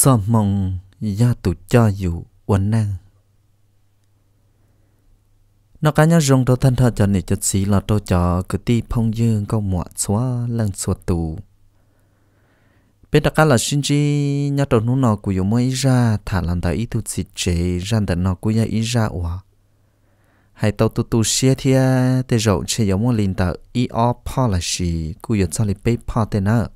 sao mong ya tu cho dù uốn nang, nó cá nhau dùng đầu thân thọ cho nị chất xí là trâu cho cứ ti phong dương có mọa xóa lăng xóa tù bên cả là xin chi nhà trâu nô nó của yêu mới ra thả lần đầu ý tu xí chế ra đợt nó của nhà ý ra hòa. hay tàu tu tu xe thia để rộng chơi yêu mới linh tờ ý ó pa là gì của yêu cho li bê pa tê nợ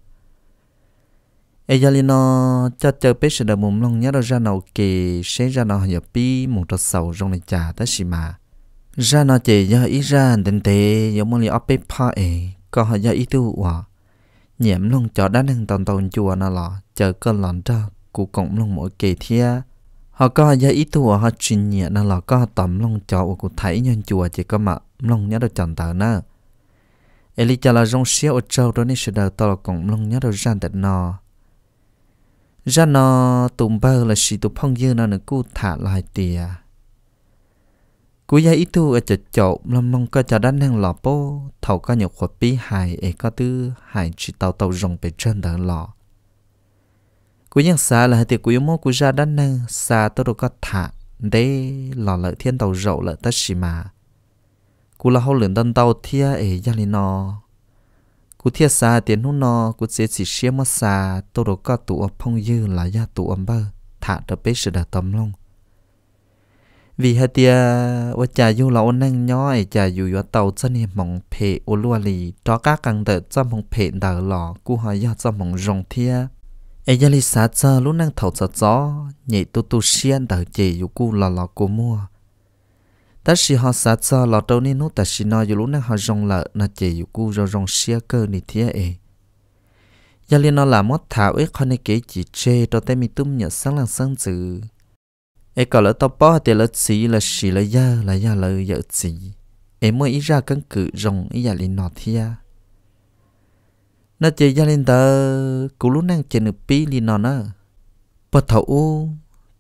ai giờ liền nó cho chờ biết sự đầm một long nhớ đâu ra nào kì sẽ ra nào hiểu pi một trò sầu trong này trà tới xì mà ra nó chỉ do ý ra định thế giống như ấp bếp pha ấy có họ do ý tu hòa nhiễm long cho đá năng tòn tòn chùa nó lọ chờ cơn lòn ra cụ cộng long mỗi kỳ thia họ có do ý tu họ truyền nhẹ nó lọ có tầm long cho của cụ thấy nhân chùa chỉ có mà long nhớ đâu chọn tờ nữa Eli cho là trong xéo ở châu đó nên sự đời to là cộng long nhớ đâu ra tận nó ra nó tụng bơ là sĩ tụ phong dư nó nó cú thả lại tìa cú gia ít thu ở chợ chậu làm mong có cho đan năng lò bô thầu có nhiều khoa bí hài ấy có tư hài chỉ tàu tàu rồng bề trên đỡ lò cú nhân xa là hai tiệc cú yếu mô cú ra đan năng xa tôi đâu có thả để lò lợi thiên tàu rậu lợi tất xì mà cú là hậu lượng tân tàu thia ấy gia lý nó cú thiết xa tiền hôn nó cú sẽ chỉ xia mất xa tôi đồ có tụ ập phong dư là gia tụ ập bơ thả trở bế sự đã tầm lòng vì hai tia và cha du là ôn năng nhói cha dù vào tàu chân hiệp mong phê ô lúa lì cho các càng tờ cho mong phê đờ lò cú hỏi do cho mong rồng thia ai gia lì xa cha lúc năng thầu cho chó nhị tu tu xuyên đờ chế dù cú lò lò cú mua ta chỉ họ sát cho lọ trâu nên nó ta chỉ nói dù lúc nào họ rong lợ nó chỉ dù cú rồi rong xia cơ nị thế ấy giờ liên nó là mất thảo ấy kho này kể chỉ chê cho tay mi tum nhớ sáng là sáng chữ ấy còn lỡ tao bỏ thì lỡ chỉ là chỉ là giờ là giờ là giờ chỉ ấy mới ý ra căn cự rong ý giờ liên nó thế nó chỉ giờ liên tờ cú lúc nào chỉ nửa pi liên nó nữa bắt thầu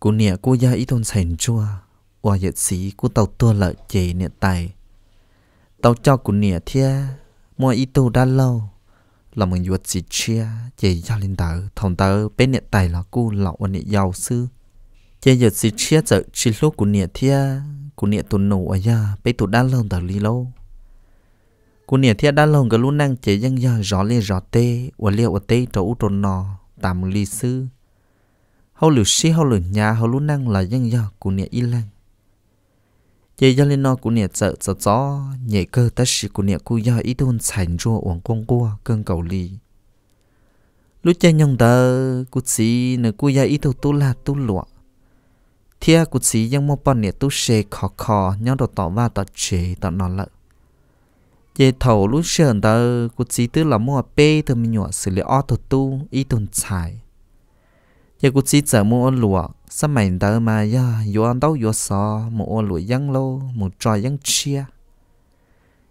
cô nè cô giờ ý thôn sành chua ว่าเหยียดสีกูเต่าตัวละเจเนี่ยตายเต่าเจ้ากูเนี่ยเทียมัวอีตูด้านเล่าเรามึงหยุดสีเชียเจยาลินเตอร์ทองเตอร์เป็นเนี่ยตายละกูเหล่าวันเนี่ยยาวซื้อเจหยุดสีเชียจะชิลูกกูเนี่ยเทียกูเนี่ยตุนหนูอ่ะยาไปตุด้านเล่าเตอร์ลีโลกูเนี่ยเทียด้านเล่ากับลูกนั่งเจยังยาจอเลี้ยจอเต้วันเลี้ยวเต้จะอุตนอตามลีซื้อเขาหลุดซีเขาหลุดยาเขาลูกนั่งละยังยากูเนี่ยอีลัง ye ya lên nó cũng nhẹ sợ sợ gió nhẹ cơ tất sự cũng nhẹ cú do ít thôn sành rùa uống con cua cơn cầu lì lúc chơi nhông tờ cú sĩ nửa cú ya ít thôn tu là tu lụa thia cú sĩ yang mo bọn nhẹ tu xe khó khó nhau đồ tỏ va tỏ chế tỏ nó lợ về thầu lúc sờn tờ cú sĩ tư là mua bê thơ mình nhọ xử lý o thô tu ít thôn sài ye cú sĩ giờ mua lụa sao mày tớ mà ya yo ăn đâu yo sò một ô lụi yăng lô một trò yăng chia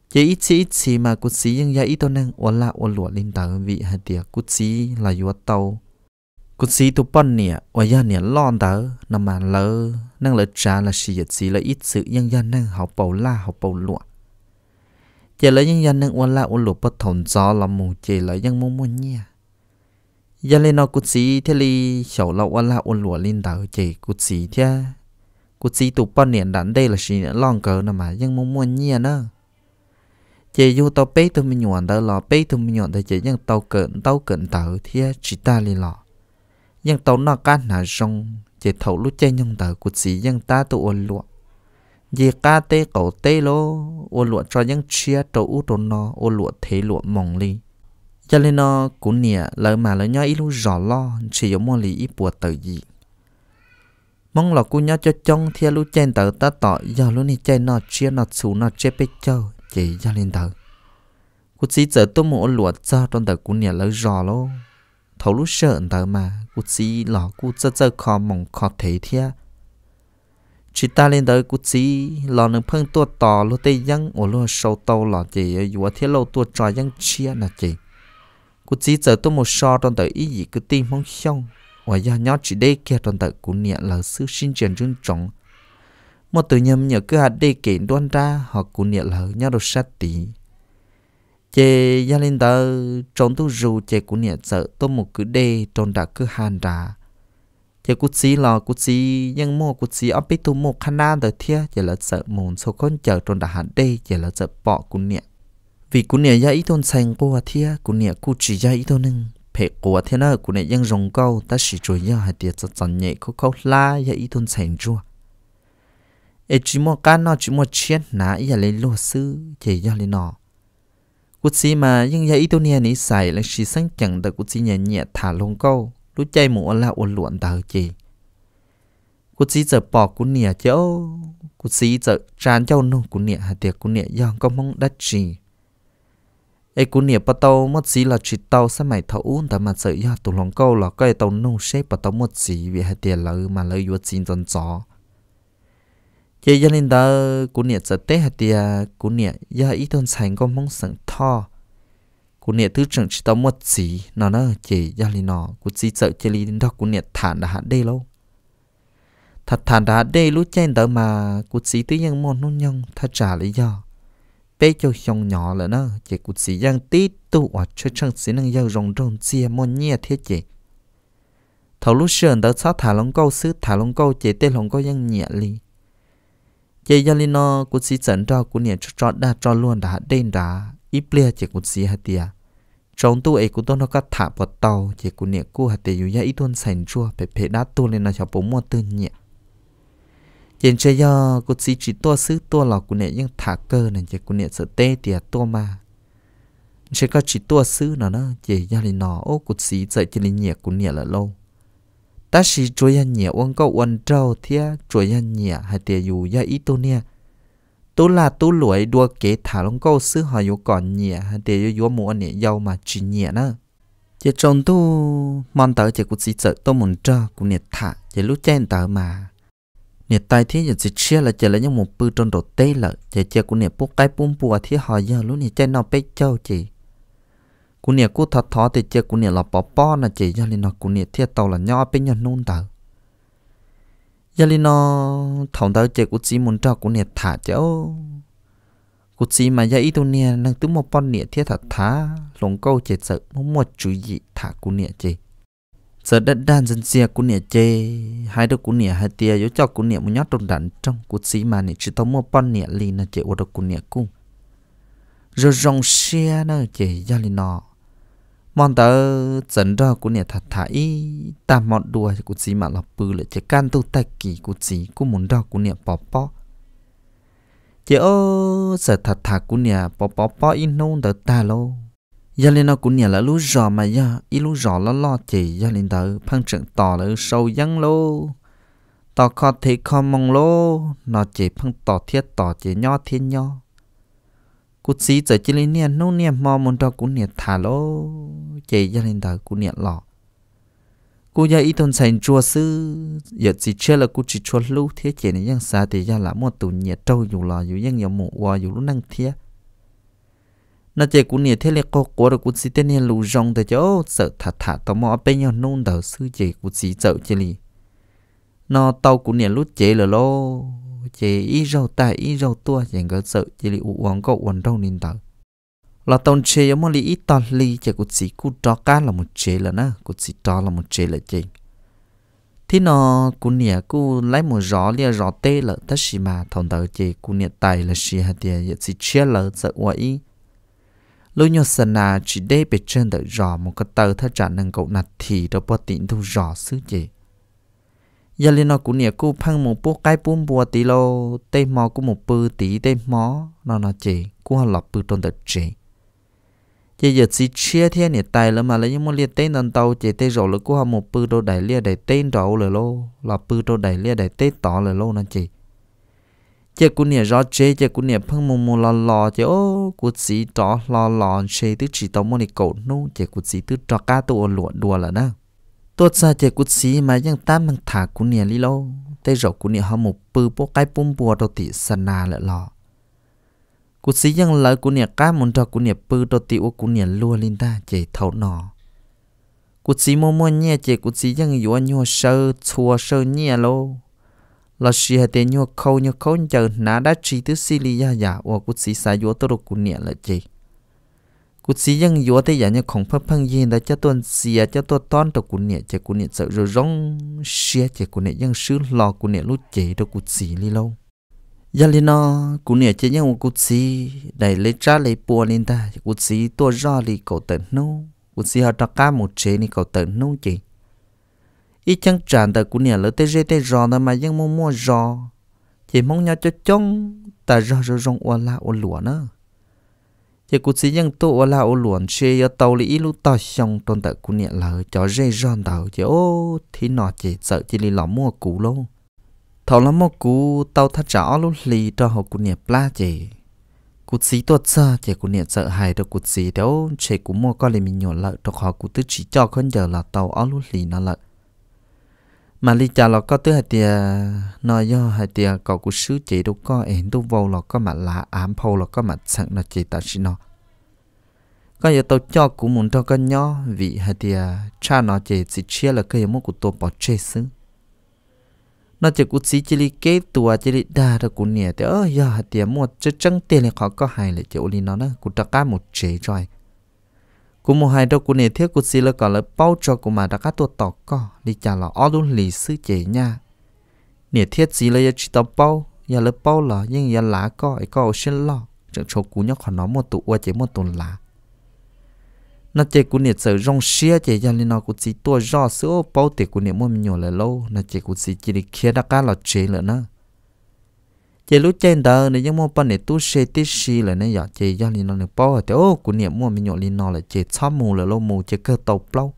chỉ ít chỉ ít chỉ mà cút xí yăng ya ít đâu nè ô la ô lụa linh tớ vị hạt tiệt cút xí là yo tàu cút xí tu bận nè ô ya nè lon tớ nằm mà lơ năng lơ trà là xì yết xí là ít sự yăng ya năng học bầu la học bầu lụa chỉ là yăng ya năng ô la ô lụa bất thốn gió là mù chỉ là yăng mua mua nha giờ dạ lên nó cút xí thế li sầu lâu ăn là ôn lúa lên đào chỉ cút xí thế cút xí tụ bao niệm đắn đây là xí lon cờ nè mà nhưng mong muốn nhia nữa chỉ dù tao bé tụi mình nhọn đó lọ bé tụi mình nhọn đó chỉ nhưng tao cận tao cận tàu thế chỉ ta li lọ nhưng tao nó cán nà rong chỉ thầu lúc chơi nhưng tàu cút xí nhưng ta tụ ôn lúa vì cá tê cổ tê lô ôn lúa cho những chia tàu út nó ôn lúa thế lúa mỏng li cho nên nó cũng nè lỡ mà lỡ nhau ít lúc rõ lo chỉ yếu mua lý ít bùa tự gì mong là cô nhau cho chong thia lúc chen tờ ta tỏ giờ lúc này chen nó chia nó chú nó chia bê châu chỉ cho lên tờ cô chỉ giờ tôi muốn lụa cho trong tờ cô nè lỡ rõ lo thấu lúc sợ tờ mà cô chỉ lọ cô chơi chơi khó mong khó thể thia chỉ ta lên tới cú chỉ lò nâng phân tua tò lô tây dân ổ lô sâu tàu lò chị dù thiết lâu tua trò dân chia nà chị cú chỉ giờ tôi một so trong tới ý gì cứ tin mong xong và do nhau chỉ đây kia trong tới cú niệm là sư sinh truyền trung trọng một từ nhầm nhớ cứ hạt đây kể đoan ra họ cú niệm là nhau đồ sát tí chê gia linh tờ trong tu rù chê cú niệm sợ tôi một cứ đây trong đã cứ hàn ra chê cú chỉ là cú chỉ nhưng mua cú chỉ ở bên tu một khả năng tới thia chê là sợ mồn số con chờ trong đã hạt đây chê là sợ bỏ cú niệm vì cô nè ya ít thôn sang cô thia cô nè cô chỉ ya ít thôn nưng phe cô thia na cô nè yang rong câu ta chỉ cho ya hạt tiệt chặt chắn nhẹ cô câu la ya ít thôn sang chua e chỉ mua cá nó chỉ mua chiên ná ya lấy lúa sư chỉ ya lấy nọ cô chỉ mà yang ya ít thôn nè ní xài là chỉ sang chẳng được cô chỉ nhẹ nhẹ thả lông câu lúc chạy mũ là uốn luận tờ chỉ cú chỉ giờ bỏ cô nè chéo cô chỉ giờ tràn châu nô cô nè hạt tiệt cô nè yang có mong đất gì ai cũng nhớ bắt đầu mất gì là chỉ tàu sẽ mày thấu uống ta mà sợ nhà tụi lòng câu là cái tàu nung xếp bắt đầu mất gì vì hai tiền lợi mà lợi vô chín dần gió chế gia đình đó cũng nhớ sợ tết hai tiền cũng nhớ ya ít thôn sành có mong sẵn thọ cũng nhớ thứ trưởng chỉ tàu mất gì nó nó chỉ gia đình nó cũng chỉ sợ chế lý đó cũng nhớ thản đã hạn đây lâu thật thản đã hạn đây lúc trên đó mà cũng chỉ tự nhiên mòn nung nhung thật trả lý do bé cho xong nhỏ là nó chỉ cụt chỉ giang tí tu ở chơi chân xí năng giang rồng rồng chia à môn nhia thế chị thầu lúc sườn đã sát thả lông câu sứ thả lông câu chế tê lông câu giang nhẹ li chế giang li nó cụt xí chẩn ra cụt nhẹ cho cho đa cho luôn đã đen đã ít bia chỉ cụt xí hạt tiệt à. trong tu ấy cụt nó cắt thả bọt tàu chỉ cụt nhẹ cụt hạt tiệt dù ya ít tuân sành chua bề bề đá tu lên là cho bố mua tư nhẹ hiện giờ do cô chỉ chỉ tua xứ tua lò của nè nhưng thả cơ này chỉ của nè sợ tê thì tua mà sẽ có chỉ tua xứ nó nó chỉ do lì nó ô cô chỉ sợ chỉ lì nhẹ của nè là lâu ta chỉ chuối ăn nhẹ uống câu uống trâu thia chuối ăn nhẹ hay tiền dù do ít tu nè tu là tu lưỡi đua kế thả lông câu xứ họ dù còn nhẹ hay tiền dù muốn nhẹ giàu mà chỉ nhẹ nữa chỉ trong tu mong tới chỉ cũng chỉ sợ tôi muốn cho cũng nhiệt thả chỉ lúc chen tới mà nè tai thế giờ chỉ chia là chỉ là những một bự trong đồ tê là chỉ chỉ của nè bút cái bùm bùa thì họ giờ luôn nè chơi nào bé châu chị của nè cú thọ thọ thì chỉ của nè là bỏ bỏ là chị giờ lên nó của nè thiết tàu là nhỏ bé nhỏ nôn tàu giờ lên nó thòng tàu chỉ của chỉ muốn cho của nè thả cháu của chỉ mà giờ ít tu nè năng tú một con nè thiết thật thả lồng câu chỉ sợ muốn một chú gì thả của nè chị sợ đã đan dân xe của nè chê hai đứa của nè hai tia yếu cho của nè một nhát trong đạn trong cuộc sĩ mà nè chỉ tao mua pon nè lì nè chê ô đồ của nè cung rồi rong xe nè chê gia lì nọ mong tớ dẫn đó của nè thật thải ta mọn đùa cuộc sĩ mà lọc bự lại chê can tu tay kỳ cuộc sĩ cũng muốn đó của nè bỏ bỏ chê ô sợ thật thả của nè bỏ bỏ bỏ in nôn tớ ta lâu gia linh nó cũng nhờ là lú giò mà ya ý lú giò lo lo chỉ gia linh tớ phăng trận tỏ là sâu dăng lô tỏ khó thì khó mong lô nó chỉ phăng tỏ thiết tỏ chỉ nho thiên nho cú xí giờ chỉ linh niệm nô niệm mò muốn đó cũng niệm thả lô chỉ gia linh tớ cũng niệm lọ cú gia ý tôn sành chùa sư giờ chỉ chơi là cú chỉ chua lú thiết chỉ này dân xa thì gia là một tụ nhiệt trâu dù lò dù dân nhiều mụ hoa dù lú năng thiết nó chỉ cũng nhiều thế là cô của được cũng chỉ tên là lù rong để chứ sợ thà thà tao mò bên nhau nôn đầu sư chỉ cũng chỉ sợ chỉ lì nó tao cũng nhiều lúc chế là lo chế ít rau ta ít rau tua chẳng có sợ chỉ lì uống có uống rau nên tao là tao chế giống như ít tao lì chỉ cũng chỉ cũng cho cá là một chế là na cũng chỉ cho là một chế là chế thì nó cũng nhiều cũng lấy một gió lia gió tê là tất xí mà thằng tao chế cũng nhiều tài là xí hạt tiền chỉ chia là sợ uống lúc nhỏ sân à chỉ để bị trên đợi rõ một cái tờ thắt trả nâng cậu nạt thì đâu bỏ tiền đâu rõ xứ gì giờ lên nó cũng nhờ cô phăng một bố cái bún bùa tí lô tê mò cũng một bư tí tê mò nó nó chỉ cũng họ lọc bư tôn đợi chỉ giờ giờ chỉ chia thế này tay là mà lấy những món liệt tên nằm tàu chỉ tê rồi là cũng họ một bư đồ đại liệt đại tên đầu lửa lô là bư đồ đại liệt đại tê tỏ lửa lô nó chỉ chế cú nè rõ chế chế cú nè phăng mù mù lò lò chế ô cú chỉ trọ lò lò chế tứ chỉ tao mô nè cậu nu chế cú chỉ tứ trọ cá tụ lụa đùa là nè tốt ra chế cú chỉ mà ยัง tám mang thả cú nè lì lâu tê rồi cú nè họ một bư bố cái bùm bùa đầu tị sân nà lợ lò cú chỉ ยัง lỡ cú nè cá muốn cho cú nè bư đầu tị ô cú nè lua lên ta chế thấu nọ cú chỉ mô mô nhẹ chế cú chỉ ยัง yếu nhua sơ chua sơ nhẹ lâu là chỉ hệ tiền nhau khâu nhau khâu chờ nã đã chỉ lý Syria giả và cút xí sai yếu tơ đồ niệm là gì cút yếu thế giả nhau không phân phân gì đã cho tuần xìa cho tôi toan đồ cút niệm chỉ cút niệm sợ rồi rong xìa chỉ cút niệm ยัง sướng lo cút niệm lúc chỉ đồ cút xí lý lâu giờ li nó cút niệm chỉ nhau cút xí đầy lấy trả lấy bùa lên ta cút xí tôi ra li cậu tận nô cút xí họ đặt ca một chế ni cậu tận nô chỉ ít chẳng tràn tờ của nhà lỡ tê rê tê rò nữa mà vẫn mua mua rò chỉ mong nhau cho chong ta rò rò rong ô la ô lúa nữa chỉ cũng chỉ vẫn tu ô la ô lúa chơi ở tàu lì lúc tàu xong toàn tờ của nhà lỡ cho rê rò tàu chỉ ô thì nọ chỉ sợ chỉ đi lỏ mua cũ luôn thầu lắm mua cũ tàu thắt rõ lúc lì cho họ của nhà pla chỉ cụt xí tuột xa chỉ cụt niệm sợ hãi đâu cụt xí đâu chỉ cụt mua coi là mình nhỏ lợi cho họ cụt tư chỉ cho con giờ là tàu ở lúc lì nó lợi mà lý cha lọ có thứ hai tia nói do hai tia có của sứ chỉ đâu có ẻn đâu vô lọ có mà lạ ám phâu lọ có mà sẵn nó chỉ ta xin nó có giờ tôi cho của muốn cho con nhỏ vì hai tia cha nó chỉ chỉ chia là cái muốn của tôi bỏ chơi xứ nó chỉ của chỉ chỉ lý kế tua chỉ lý đa ra của nè thế ơ giờ hai tia mua chơi chẳng tiền là khó có hài là chỗ lý nó nữa của ta cá một chế rồi cú mua hai đâu cú này thiết cú xí là còn là bao cho cú mà đã cắt tua tỏ co đi trả là ó luôn lì sư chế nha nè thiết xí là chỉ tao bao giờ là bao là nhưng giờ lá co ấy co xin lọ chẳng cho cú nhóc khỏi nó một tụ qua chế một tuần lá nó chế cú nè sợ rong xía chế giờ lên nó cú xí tua rõ sữa bao tiền cú nè mua nhiều là lâu nó chế cú xí chỉ đi kia đã cá là chế nữa nữa chỉ lúc trên đó này những mà bên này tu xe tí xì là nên giờ chỉ do linh nó được bao thì ô cũng niệm mua mình nhọ linh nó là chỉ xóm mù là lô mù chỉ cơ tàu lâu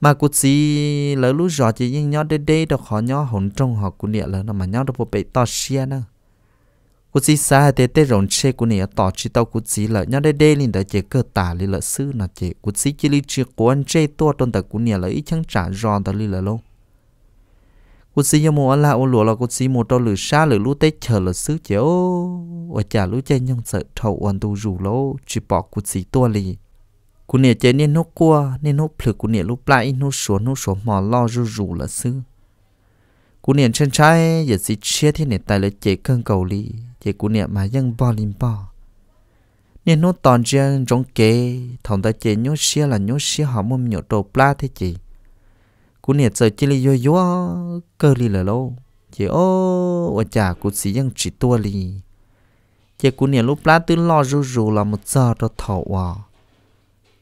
mà cụ sĩ là lúc giờ chỉ nhưng nhọ đê đê đó họ nhọ hồn trong họ cũng niệm là nó mà nhọ nhớ đâu bị to xe nữa cụ sĩ xa thì tê rồng xe của niệm tỏ chỉ tàu cụ sĩ là nhọ đê đê linh đó chỉ cơ tả linh là sư nó chỉ cụ sĩ chỉ linh chỉ quan chế to tuần tập của niệm là ít chẳng trả giòn tờ linh là lâu cô xí mù ăn là ô lúa là cô xí mù to lử xa lử lú tết chờ là xứ chéo ô ô chả lú chê nhông sợ thầu oan tu rủ lô chỉ bỏ cô xí tua lì cô nè chế nên nốt qua nên nốt phượt cô nè lú lại nốt số nốt số mò lo rủ rủ là xứ cô nè chân trái giờ xí chia thế nè tài là chế cơn cầu lì chế cô nè mà vẫn bò lim bò nên nốt toàn chân trong kế thằng ta chế nhốt xia là nhốt xia họ mua nhiều đồ pla thế chị cú nè giờ chỉ li yo yo cơ li là lâu chỉ ô ở nhà cú xí ยัง chỉ tua li chỉ cú nè lúc lá tư là một giờ đó thầu à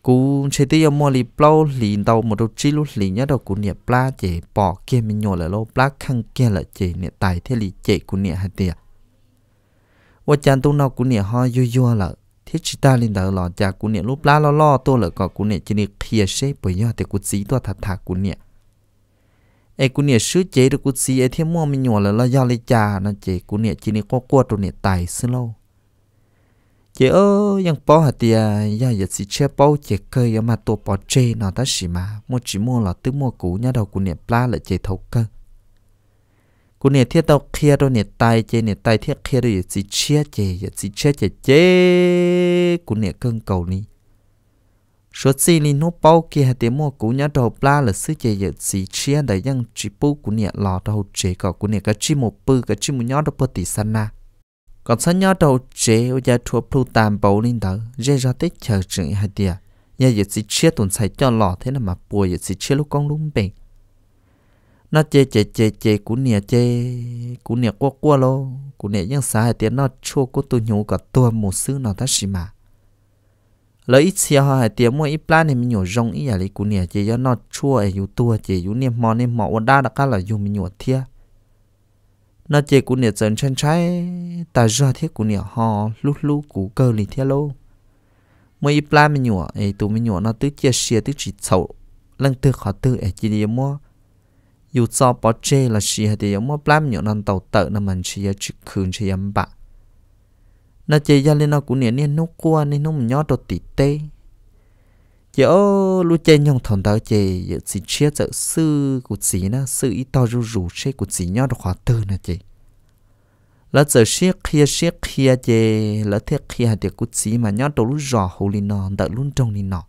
cú chỉ tới mua li plau li đầu một đầu chỉ li nhá đầu cú nè plá chỉ bỏ kia mình nhổ là lâu plá khăn kia là chỉ nè tài thế li chỉ cú nè hạt tiệt ở nhà tu nào cú nè ho yo yo là thế chỉ ta lên đầu lò cha cú nè lúc lá lo lo là có cú nè chỉ nè kia xếp bởi nhau thì cú xí tôi thật thật cú nè ai cú nè sứ chế được cú xí ai thêm mua mình nhỏ là lo do lấy trà nó chế cú nè chỉ nè qua qua tụ tài xí lâu chế ơ yang bao hạt tia ya ya xí chế chế cơ mà tổ bao chế nó ta xí mà mua chỉ mua là tứ mua cũ nhá đầu cú nè pla là chế thấu cơ cú nè thiết tao kia đâu nè tài chế nè tài thiết kia đâu ya xí chế chế ya xí chế chế chế cú nè cơn cầu ní số xì lì nô bao kia hạt tiền mua cú nhá đầu pla là sư chế giờ xì chia đời yang chỉ bu cú nhẹ lò đầu chế cọ cú nhẹ cái chi một bự cái chi một nhá đầu bơ tỷ san na còn san nhá đầu chế ở gia thua plu tam bao linh đó dễ ra tết chờ chừng hạt tiền nhà giờ xì chia tuần xài cho lò thế là mà bùa giờ xì chia lúc con lúng bể nó chế chế chế chế cú nhẹ chế cú nhẹ qua qua lo cú nhẹ những xã hạt tiền nó chua cú tu nhú cả tua một xứ nào ta xì mà lấy ít xia họ hay tiếng mua ít plan thì mình nhổ rong ít à lấy cú nè chỉ do nó chua ấy yếu tua chỉ yếu niệm mò niệm mò đa đặc là dùng mình nhổ thia nó chỉ cú nè dần chân trái ta ra thiết cú nè họ lúc lúc cú cơ lì thia lô mua ít plan mình nhổ ấy tụ mình nhổ nó tứ chia xia tứ chỉ sầu lần thứ họ tư ấy chỉ đi mua dù cho bỏ chê là xia thì mua plan mình nhổ nó tàu tợ nó mình xia chỉ khử xia bạc nó chơi gia lên nó cũng niệm niệm nó qua nên nó nhỏ đồ tỉ tê ô lúc chơi nhong thằng tao chơi giờ chỉ chia giờ sư của chị na sư ít to rủ rủ chơi của chị nhỏ đồ khóa tư nè chị, là giờ xí kia xí kia chơi là thế kia thì của chị mà nhỏ đồ lúc rõ hồ lên nó đợi luôn trong lên nó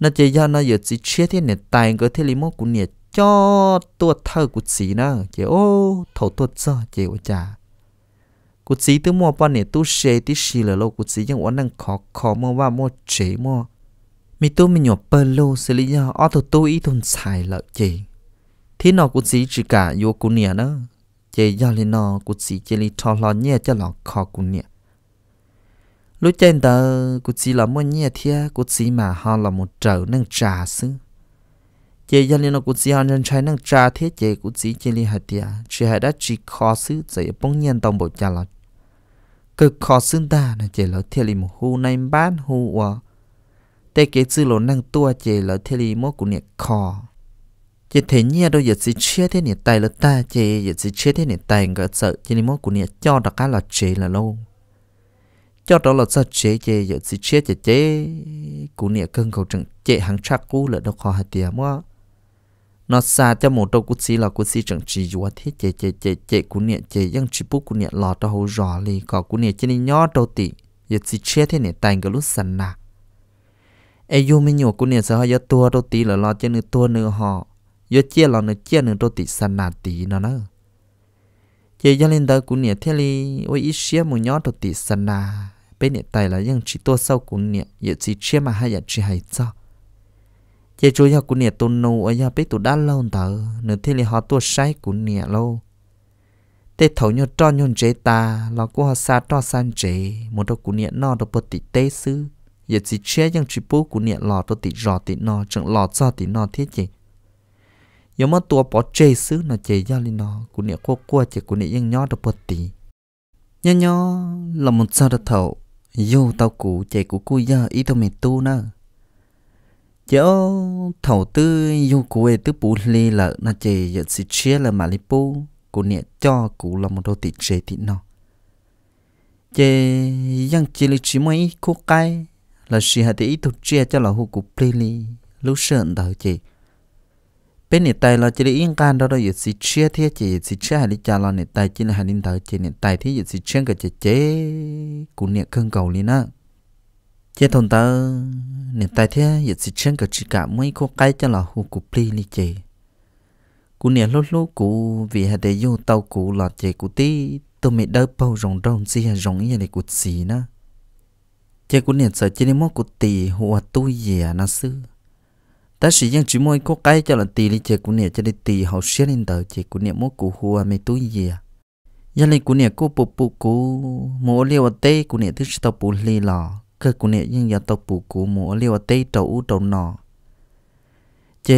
nó chơi do nó giờ chỉ chia thế này tài cái thế lý mốt của niệm cho tua thơ của chị na chị ô thầu tua cho chị của chả กูจีตัวมัวปอนเนี่ยตู้เชติชีเลยเรากูจียังวันนั่งขอขอมัวว่ามัวเฉมัวมีตู้มีหยบเปิลโลสิลิยาอ้อตัวตู้อีทุนใส่ละจีที่นอกูจีจีกะโยกูเนี่ยนะเจยาลินอกูจีเจลิทอลอนเนี่ยจะหลอกขอกูเนี่ยรู้เจนเตอกูจีละมัวเนี่ยเทียกูจีมาฮาละมัวเจอนั่งจ่าซื้อ chị gia liên của chị hàng nhân trai năng trà thế chị của chị chị liên hạt tiệt chị hạt đã chỉ khó xứ chị bông nhiên tông bộ cha là cực khó xương ta là chỉ lỡ thiệt lì một hu nay bán hu wa tê kế sư lỗ năng tua chỉ lỡ thiệt lì một của niệm khó chỉ thế nhia đâu giờ chỉ chia thế niệm tài lỡ ta chỉ giờ chỉ chia thế niệm tài ngỡ sợ chỉ lì một của niệm cho đó cá là chế là lâu cho đó là sợ chế chế giờ chỉ chia chế chế của nhiệt cơn cầu trừng chế hàng chắc cú lỡ đâu khó hạ tiền mua nó xa cho một đầu cú sĩ là cú sĩ chẳng chỉ dùa thế chê chê chê chê cú nè chê nhưng chỉ bút cú nè lọt cho hậu rõ lì có cú nè trên nhỏ đầu tị giờ chỉ chết thế nè tay cái lúc sẵn nà ai yêu mình nhổ cú nè sao giờ tua đầu tị là lọt trên nửa tua nửa họ giờ chia lọ nửa chia nửa đầu tị sẵn nà tị nó nó chê giờ lên đó cú nè thế li ôi ít xía một nhỏ đầu tị sẵn nà bên nè tài là nhưng chỉ tua sau cú nè giờ chỉ chết mà hai giờ chỉ hay sao chế chú yêu cú nè tôn nô ở nhà biết tu đã lâu thở nửa thế là họ tu sai cú nè lâu tê thấu nhau cho nhau chế ta lo cú họ xa cho san chế một đôi cú nè nọ đôi bớt tị tê sư giờ chỉ chế những chỉ bố cú nè lọ đôi tị rọ tị nọ chẳng lọ cho tị nọ thế chị giờ mà tua bỏ chế sư nó chế ya lên nọ cú nè cô cô chế cú nè những nhỏ đôi bớt tị nhỏ nhỏ là một sao đôi thấu yêu tao cũ chế của cô ya ít tao mình tu nữa yo thầu tư yo quê tư bù li là na chê yo si chia là mà li bù cô nè cho cụ là một đôi tịt chế tịt nọ, chê yang chê li chỉ mấy khô cái là si hạt tí tụt chia cho là hô cụ plei li lúc sợn đầu chê bên nè tay là chê li yên can đó đó yo si chia thế chê si chia hạt li chà là nè tay chê là hạt linh đầu chê nè tay thế yo si chia cái chê chê cụ nè cơn cầu li nữa chế thôn tớ nên tại thế giờ chỉ chân cả chỉ cả mấy cô cái cho là hù cụ pli li chê cụ nè lúc lúc cụ vì hà để vô tàu cụ là chê cụ tí tôi mới đỡ bao rồng rồng gì hà rồng như này cụ xì nữa, chế cụ nè sợ chế đi mất cụ tì hùa tôi gì à na sư ta sĩ dân chỉ mỗi cô cái cho là tì li chê cụ nè cho đi tì hậu xế lên tờ chê cụ nè mất cụ hùa mẹ tôi gì à giờ này cụ cô bố bố cụ mua liều tê cụ nè thứ tao bố li lò cơ cụ nhưng giờ tàu bù cụ mù liều tây trầu u trầu nọ chê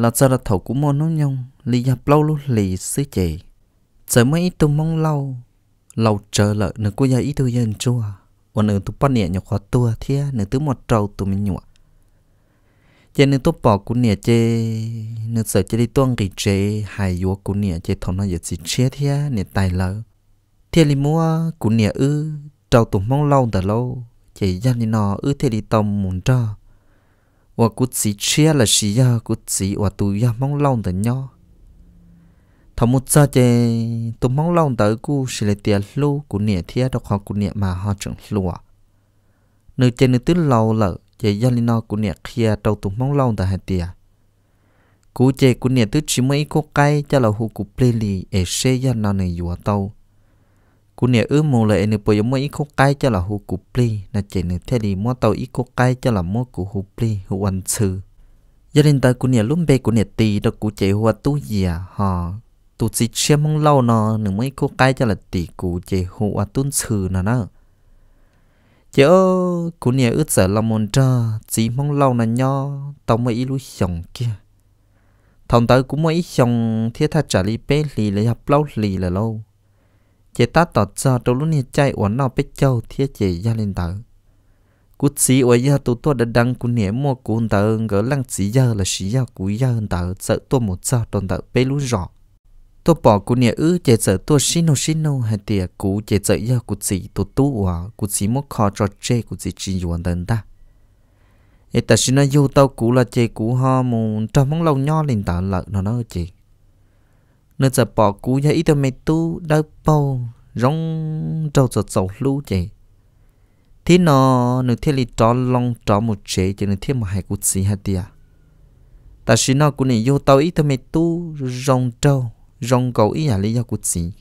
là giờ là thầu cũng mua nó nhông lì nhà lâu lúc lì xứ chê giờ mới mong lâu lâu chờ lợ nửa cô giờ ít tụ chua và nửa tụ bắt nè nhỏ khó tua thia nửa tụ một trầu tụ mình nhụa chê nửa tụ bỏ cụ nè chê nửa sợ chê đi tuông kỳ chê hài vua cụ nè chê thằng nó giờ chỉ chia thia nè tài lợ thia lì mua cụ nè ư trầu tụ mong lâu từ lâu chỉ ra ni nó ư thế đi tông muốn cho và cú chỉ chia là chỉ ya cú chỉ và tụi ya mong lòng tới nhau thằng một cha chè tụi mong lòng tới cú sẽ là tiền lu cú nhẹ thiệt đó họ cú nhẹ mà họ chẳng lùa nơi trên nơi tứ lâu lợ chè ya ni nó cú nhẹ kia đầu tụi mong lòng tới hai tiền cú chè cú nhẹ tứ chỉ mấy cô cây cho là hù cú pleli e xe ya nó này vừa tàu cú nè ư mù lại nè bồi giờ mua ít khúc cái cho là hú cú pli nè chỉ nè thế đi mua tàu ít khúc cái cho là mua cú hú pli hú ăn sư gia đình ta cú nè lúc bé cú nè tì đó cú chạy hoa tu gì à hả tu chỉ xem mong lâu nó nè mua ít khúc cái cho là tì cú chạy hoa tu sư nè nè chớ cú nè ướt sợ là mòn trơ chỉ mong lâu nè nho tàu mới ít lúi chồng kia thằng tới cũng mới ít chồng thiết tha trả lý bé lì lấy học lâu lì là lâu chế ta tỏ cho đâu lúc này chạy uốn nào biết châu thiết chế gia lên tờ cú xí ở giờ tụ tôi đã đăng cú nhẹ mua cú tờ ngỡ lăng xí giờ là xí giờ cú giờ tờ sợ tôi một giờ tồn tờ bê lú rõ tôi bỏ cú nhẹ ư chế sợ tôi xin đâu xin đâu hay tiệt cú chế sợ giờ cú xí tụ tu à cú xí mua khó cho chê cú xí chỉ uốn tờ ta ấy ta xin nó yêu tao cú là chế cú ho mù trong mong lâu nho lên tờ lợn nó nó chế nó giờ bỏ cú ya ít mày tu đau bao rong rau giờ sầu lú vậy thế nó nó thiết li trò long trò một chế cho nó thiết mà hai cú xí hạt tiệt ta xin nó cũng nên vô tàu ít mày tu rong trâu rong cầu ít nhà lý do cú xí